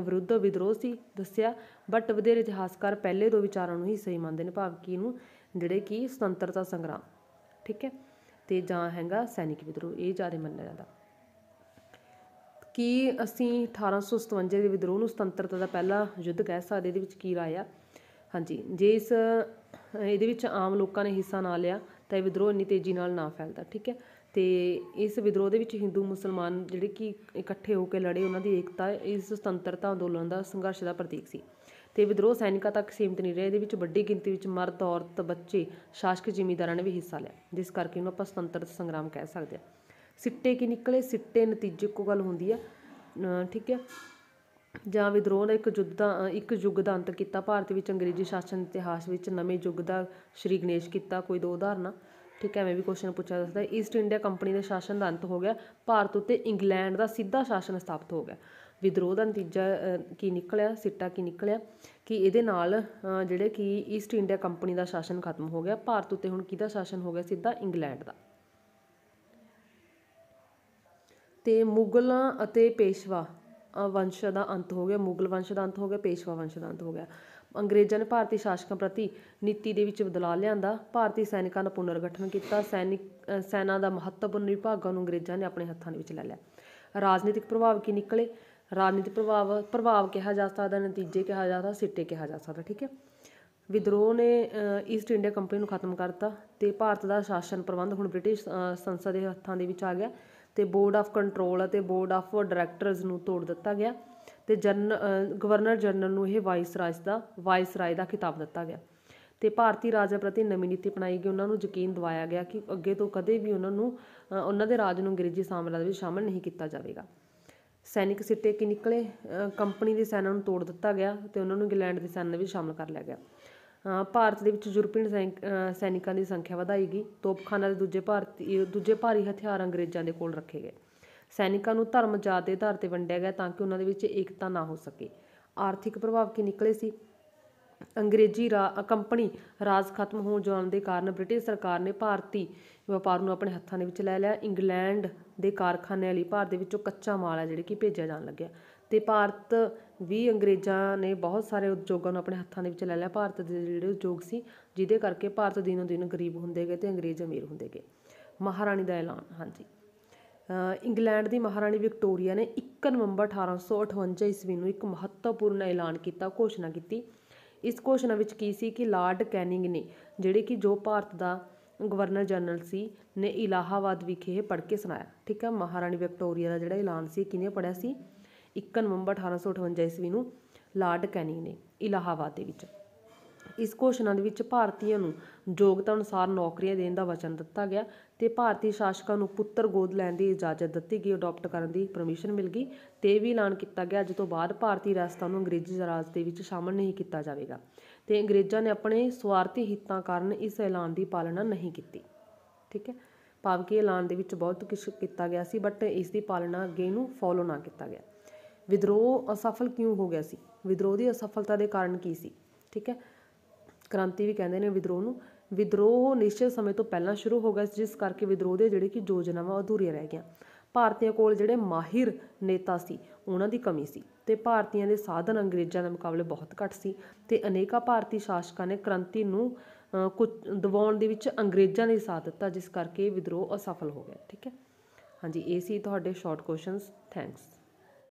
ਵਿਰੁੱਧ ਵਿਦਰੋਹ ਸੀ ਦੱਸਿਆ ਬਟ ਵਧੇਰੇ ਇਤਿਹਾਸਕਾਰ ਪਹਿਲੇ ਦੋ ਵਿਚਾਰਾਂ ਨੂੰ ਹੀ ਸਹੀ ਮੰਨਦੇ ਨੇ ਭਾਵ ਕਿ ਇਹਨੂੰ ਜਿਹੜੇ ਕਿ ਸੁਤੰਤਰਤਾ ਸੰਗਰਾਮ ਠੀਕ ਹੈ ਤੇ ਜਾਂ ਹੈਗਾ ਸੈਨਿਕ ਵਿਦਰੋਹ ਇਹ ਜ਼ਿਆਦਾ ਮੰਨਿਆ ਜਾਂਦਾ ਕੀ ਅਸੀਂ 1857 ਦੇ ਵਿਦਰੋਹ ਨੂੰ ਸੁਤੰਤਰਤਾ ਦਾ ਪਹਿਲਾ ਯੁੱਧ ਕਹਿ ਸਕਦੇ ਇਹਦੇ ਵਿੱਚ ਕੀ ਰਾਏ ਆ ਹਾਂਜੀ ਜੇ ਇਸ ਇਹਦੇ ਵਿੱਚ ਆਮ ਲੋਕਾਂ ਨੇ ਹਿੱਸਾ ਨਾ ਲਿਆ ਤਾਂ ਇਹ ਵਿਦਰੋਹ ਇੰਨੀ ਤੇਜ਼ੀ ਨਾਲ ਨਾ ਫੈਲਦਾ ਠੀਕ ਹੈ ਤੇ ਇਸ ਵਿਦਰੋਹ ਦੇ ਵਿੱਚ ਹਿੰਦੂ ਮੁਸਲਮਾਨ ਜਿਹੜੇ ਕਿ ਇਕੱਠੇ ਹੋ ਕੇ ਲੜੇ ਉਹਨਾਂ ਦੀ ਏਕਤਾ ਇਸ ਸੁਤੰਤਰਤਾ ਅੰਦੋਲਨ ਦਾ ਸੰਘਰਸ਼ ਦਾ ਪ੍ਰਤੀਕ ਸੀ ਤੇ ਵਿਦਰੋਹ ਸੈਨਿਕਾਂ ਤੱਕ ਸੀਮਿਤ ਨਹੀਂ ਰਹੇ ਇਹਦੇ ਵਿੱਚ ਵੱਡੀ ਗਿਣਤੀ ਵਿੱਚ ਮਰਦ ਔਰਤ ਬੱਚੇ ਸ਼ਾਸਕ ਜ਼ਿਮੀਂਦਾਰਾਂ ਨੇ ਵੀ ਹਿੱਸਾ ਲਿਆ ਜਿਸ ਕਰਕੇ ਉਹਨਾਂ ਆਪਾਂ ਸੁਤੰਤਰਤਾ ਸੰਗਰਾਮ ਕਹਿ ਸਕਦੇ ਆ ਸਿੱਟੇ ਕੀ ਨਿਕਲੇ ਸਿੱਟੇ ਨਤੀਜੇ ਕੋ ਗੱਲ ਹੁੰਦੀ ਆ ਠੀਕ ਹੈ ਜਾਂ ਵਿਦਰੋਹ ਨੇ ਇੱਕ ਯੁੱਧ ਦਾ ਇੱਕ ਯੁੱਗ ਦਾ ਅੰਤ ਕੀਤਾ ਭਾਰਤ ਵਿੱਚ ਅੰਗਰੇਜ਼ੀ ਸ਼ਾਸਨ ਇਤਿਹਾਸ ਵਿੱਚ ਨਵੇਂ ਯੁੱਗ ਦਾ ਸ਼੍ਰੀ ਗਣੇਸ਼ ਕੀਤਾ ਕੋਈ ਦੋ ਉਦਾਹਰਨਾਂ ਠੀਕ ਹੈ ਐਵੇਂ ਵੀ ਕੁਐਸਚਨ ਪੁੱਛਿਆ ਦੱਸਦਾ ਈਸਟ ਇੰਡੀਆ ਕੰਪਨੀ ਦੇ ਸ਼ਾਸਨ ਦਾ ਅੰਤ ਹੋ ਗਿਆ ਭਾਰਤ ਉੱਤੇ ਇੰਗਲੈਂਡ ਦਾ ਸਿੱਧਾ ਸ਼ਾਸਨ ਸਥਾਪਿਤ ਹੋ ਗਿਆ ਵਿਦਰੋਹ ਦਾ ਨਤੀਜਾ ਕੀ ਨਿਕਲਿਆ ਸਿੱਟਾ ਕੀ ਨਿਕਲਿਆ ਕਿ ਇਹਦੇ ਨਾਲ ਜਿਹੜੇ ਕਿ ਈਸਟ ਇੰਡੀਆ ਕੰਪਨੀ ਦਾ ਸ਼ਾਸਨ ਖਤਮ ਹੋ ਗਿਆ ਭਾਰਤ ਉੱਤੇ ਹੁਣ ਕਿਹਦਾ ਸ਼ਾਸਨ ਹੋ ਗਿਆ ਸਿੱਧਾ ਇੰਗਲੈਂਡ ਦਾ ਤੇ ਮੁਗਲਾਂ ਅਤੇ ਪੇਸ਼ਵਾ ਵੰਸ਼ ਦਾ ਅੰਤ ਹੋ ਗਿਆ ਮੁਗਲ ਵੰਸ਼ ਦਾ ਅੰਤ ਹੋ ਗਿਆ ਪੇਸ਼ਵਾ ਵੰਸ਼ ਦਾ ਅੰਤ ਹੋ ਗਿਆ ਅੰਗਰੇਜ਼ਾਂ ਨੇ ਭਾਰਤੀ ਸ਼ਾਸਕਾਂ ਪ੍ਰਤੀ ਨੀਤੀ ਦੇ ਵਿੱਚ ਬਦਲਾਅ ਲਿਆਂਦਾ ਭਾਰਤੀ ਸੈਨਿਕਾਂ ਦਾ ਪੁਨਰਗਠਨ ਕੀਤਾ ਸੈਨਿਕ ਸੈਨਾ ਦਾ ਮਹੱਤਵਪੂਰਨ ਵਿਭਾਗਾਂ ਨੂੰ ਅੰਗਰੇਜ਼ਾਂ ਨੇ ਆਪਣੇ ਹੱਥਾਂ ਦੇ ਵਿੱਚ ਲੈ ਲਿਆ ਰਾਜਨੀਤਿਕ ਪ੍ਰਭਾਵ ਕੀ ਨਿਕਲੇ ਰਾਜਨੀਤਿਕ ਪ੍ਰਭਾਵ ਪ੍ਰਭਾਵ ਕਿਹਾ ਜਾ ਸਕਦਾ ਨਤੀਜੇ ਕਿਹਾ ਜਾ ਸਕਦਾ ਸਿੱਟੇ ਕਿਹਾ ਜਾ ਸਕਦਾ ਠੀਕ ਹੈ ਵਿਦਰੋਹ ਨੇ ਈਸਟ ਇੰਡੀਆ ਕੰਪਨੀ ਨੂੰ ਖਤਮ ਕਰਤਾ ਤੇ ਭਾਰਤ ਦਾ ਸ਼ਾਸਨ ਪ੍ਰਬੰਧ ਹੁਣ ਬ੍ਰਿਟਿਸ਼ ਸੰਸਦ ਦੇ ਹੱਥਾਂ ਦੇ ਵਿੱਚ ਆ ਗਿਆ ਤੇ ਬੋਰਡ ਆਫ ਕੰਟਰੋਲ ਅਤੇ ਬੋਰਡ ਆਫ ਡਾਇਰੈਕਟਰਸ ਨੂੰ ਤੋੜ ਦਿੱਤਾ ਗਿਆ ਤੇ ਜਨ ਗਵਰਨਰ ਜਨਰਲ ਨੂੰ ਇਹ ਵਾਈਸ ਰਾਜ ਦਾ ਵਾਈਸ ਰਾਜ ਦਾ ਖਿਤਾਬ ਦਿੱਤਾ ਗਿਆ ਤੇ ਭਾਰਤੀ ਰਾਜਾ ਪ੍ਰਤੀ ਨਵੀਂ ਨੀਤੀ ਬਣਾਈ ਗਈ ਉਹਨਾਂ ਨੂੰ ਯਕੀਨ ਦਿਵਾਇਆ ਗਿਆ ਕਿ ਅੱਗੇ ਤੋਂ ਕਦੇ ਵੀ ਉਹਨਾਂ ਨੂੰ ਉਹਨਾਂ ਦੇ ਰਾਜ ਨੂੰ ਅੰਗਰੇਜ਼ੀ ਸਾਮਰਾਜ ਵਿੱਚ ਸ਼ਾਮਲ ਨਹੀਂ ਕੀਤਾ ਜਾਵੇਗਾ ਸੈਨਿਕ ਸਿੱਟੇ ਕਿ ਨਿਕਲੇ ਕੰਪਨੀ ਦੇ ਸੈਨਾ ਨੂੰ ਤੋੜ ਦਿੱਤਾ ਗਿਆ ਤੇ ਉਹਨਾਂ ਨੂੰ ਇੰਗਲੈਂਡ ਦੇ ਸੈਨਾ ਵਿੱਚ ਸ਼ਾਮਲ ਕਰ ਲਿਆ ਗਿਆ ਭਾਰਤ ਦੇ ਵਿੱਚ ਯੂਰਪੀਨ ਸੈਨਿਕਾਂ ਦੀ ਸੰਖਿਆ ਵਧਾਈ ਗਈ ਤੋਪਖਾਨਾ ਦੇ ਦੂਜੇ ਭਾਰਤੀ ਦੂਜੇ ਭਾਰੀ ਹਥਿਆਰ ਅੰਗਰੇਜ਼ਾਂ ਦੇ ਕੋਲ ਰੱਖੇ ਗਏ ਸੈਨਿਕਾਂ ਨੂੰ ਧਰਮ ਜਾਤ ਦੇ ਆਧਾਰ ਤੇ ਵੰਡਿਆ ਗਿਆ ਤਾਂ ਕਿ ਉਹਨਾਂ ਦੇ ਵਿੱਚ ਏਕਤਾ ਨਾ ਹੋ ਸਕੇ ਆਰਥਿਕ ਪ੍ਰਭਾਵ ਕੀ ਨਿਕਲੇ ਸੀ ਅੰਗਰੇਜ਼ੀ ਰਾ ਕੰਪਨੀ ਰਾਜ ਖਤਮ ਹੋ ਜਾਣ ਦੇ ਕਾਰਨ ਬ੍ਰਿਟਿਸ਼ ਸਰਕਾਰ ਨੇ ਭਾਰਤੀ ਵਪਾਰ ਨੂੰ ਆਪਣੇ ਹੱਥਾਂ ਦੇ ਵਿੱਚ ਲੈ ਲਿਆ ਇੰਗਲੈਂਡ ਦੇ ਕਾਰਖਾਨਿਆਂ ਲਈ ਭਾਰਤ ਦੇ ਵਿੱਚੋਂ ਕੱਚਾ ਮਾਲ ਆ ਜਿਹੜੇ ਕਿ ਭੇਜਿਆ ਜਾਣ ਲੱਗਿਆ ਤੇ ਭਾਰਤ ਵੀ ਅੰਗਰੇਜ਼ਾਂ ਨੇ ਬਹੁਤ ਸਾਰੇ ਉਦਯੋਗਾਂ ਨੂੰ ਆਪਣੇ ਹੱਥਾਂ ਦੇ ਵਿੱਚ ਲੈ ਲਿਆ ਭਾਰਤ ਦੇ ਜਿਹੜੇ ਉਦਯੋਗ ਸੀ ਜਿਹਦੇ ਕਰਕੇ ਭਾਰਤ ਦਿਨੋਂ ਦਿਨ ਗਰੀਬ ਹੁੰਦੇ ਗਏ ਤੇ ਅੰਗਰੇਜ਼ ਅਮੀਰ ਹੁੰਦੇ ਗਏ ਮਹਾਰਾਣੀ ਦਾ ਐਲਾਨ ਹਾਂਜੀ ਇੰਗਲੈਂਡ ਦੀ ਮਹਾਰਾਣੀ ਵਿਕਟੋਰੀਆ ਨੇ 1 ਨਵੰਬਰ 1858 ਈਸਵੀ ਨੂੰ ਇੱਕ ਮਹੱਤਵਪੂਰਨ ਐਲਾਨ ਕੀਤਾ ਘੋਸ਼ਣਾ ਕੀਤੀ ਇਸ ਘੋਸ਼ਣਾ ਵਿੱਚ ਕੀ ਸੀ ਕਿ ਲਾਰਡ ਕੈਨਿੰਗ ਨੇ ਜਿਹੜੇ ਕਿ ਜੋ ਭਾਰਤ ਦਾ ਗਵਰਨਰ ਜਨਰਲ ਸੀ ਨੇ ਇਲਾਹਾਬਾਦ ਵਿਖੇ ਇਹ ਪੜ੍ਹ ਕੇ ਸੁਣਾਇਆ ਠੀਕ ਹੈ ਮਹਾਰਾਣੀ ਵਿਕਟੋਰੀਆ ਦਾ ਜਿਹੜਾ ਐਲਾਨ ਸੀ ਕਿਨੇ ਪੜਿਆ ਸੀ 1 ਨਵੰਬਰ 1858 ਈਸਵੀ ਨੂੰ ਲਾਰਡ ਕੈਨਿੰਗ ਨੇ ਇਲਾਹਾਬਾਦ ਦੇ ਵਿੱਚ ਇਸ ਘੋਸ਼ਣਾ ਦੇ ਵਿੱਚ ਭਾਰਤੀਆਂ ਨੂੰ ਯੋਗਤਾ ਅਨੁਸਾਰ ਨੌਕਰੀਆਂ ਦੇਣ ਦਾ ਵਚਨ ਦਿੱਤਾ ਗਿਆ ਅਤੇ ਭਾਰਤੀ ਸ਼ਾਸਕਾਂ ਨੂੰ ਪੁੱਤਰ ਗੋਦ ਲੈਣ ਦੀ ਇਜਾਜ਼ਤ ਦਿੱਤੀ ਗਈ ਅਡੋਪਟ ਕਰਨ ਦੀ ਪਰਮਿਸ਼ਨ ਮਿਲ ਗਈ ਅਤੇ ਇਹ ਵੀ ਐਲਾਨ ਕੀਤਾ ਗਿਆ ਅੱਜ ਤੋਂ ਬਾਅਦ ਭਾਰਤੀ ਰਾਜਸਥਾਨ ਨੂੰ ਅੰਗਰੇਜ਼ੀ ਰਾਜ ਦੇ ਵਿੱਚ ਸ਼ਾਮਲ ਨਹੀਂ ਕੀਤਾ ਜਾਵੇਗਾ ਅਤੇ ਅੰਗਰੇਜ਼ਾਂ ਨੇ ਆਪਣੇ ਸਵਾਰਥੀ ਹਿੱਤਾਂ ਕਾਰਨ ਇਸ ਐਲਾਨ ਦੀ ਪਾਲਣਾ ਨਹੀਂ ਕੀਤੀ ਠੀਕ ਹੈ ਭਾਵ ਕਿ ਐਲਾਨ ਦੇ ਵਿੱਚ ਬਹੁਤ ਕੁਝ ਕੀਤਾ ਗਿਆ ਸੀ ਬਟ ਇਸ ਦੀ ਪਾਲਣਾ ਅੱਗੇ ਨੂੰ ਫੋਲੋ ਨਾ ਕੀਤਾ ਗਿਆ ਵਿਦਰੋਹ ਅਸਫਲ ਕਿਉਂ ਹੋ ਗਿਆ ਸੀ ਵਿਦਰੋਹ ਦੀ ਅਸਫਲਤਾ ਦੇ ਕਾਰਨ ਕੀ ਸੀ ਠੀਕ ਹੈ ਕ੍ਰਾਂਤੀ ਵੀ ਕਹਿੰਦੇ ਨੇ ਵਿਦਰੋਹ ਨੂੰ ਵਿਦਰੋਹ ਨਿਸ਼ਚਿਤ ਸਮੇਂ ਤੋਂ ਪਹਿਲਾਂ ਸ਼ੁਰੂ ਹੋ ਗਿਆ ਜਿਸ ਕਰਕੇ ਵਿਦਰੋਹ ਦੇ ਜਿਹੜੇ ਕਿ ਯੋਜਨਾਵਾਂ ਅਧੂਰੀਆਂ ਰਹਿ ਗਈਆਂ ਭਾਰਤੀਆਂ ਕੋਲ ਜਿਹੜੇ ਮਾਹਿਰ ਨੇਤਾ ਸੀ ਉਹਨਾਂ ਦੀ ਕਮੀ ਸੀ ਤੇ ਭਾਰਤੀਆਂ ਦੇ ਸਾਧਨ ਅੰਗਰੇਜ਼ਾਂ ਦੇ ਮੁਕਾਬਲੇ ਬਹੁਤ ਘੱਟ ਸੀ ਤੇ ਅਨੇਕਾਂ ਭਾਰਤੀ ਸ਼ਾਸਕਾਂ ਨੇ ਕ੍ਰਾਂਤੀ ਨੂੰ ਕੁਝ ਦਬਾਉਣ ਦੇ ਵਿੱਚ ਅੰਗਰੇਜ਼ਾਂ ਨੇ ਸਾਥ ਦਿੱਤਾ ਜਿਸ ਕਰਕੇ ਵਿਦਰੋਹ ਅਸਫਲ ਹੋ ਗਿਆ ਠੀਕ ਹੈ ਹਾਂਜੀ ਇਹ ਸੀ ਤੁਹਾਡੇ ਸ਼ਾਰਟ ਕੁਐਸਚਨਸ ਥੈਂਕਸ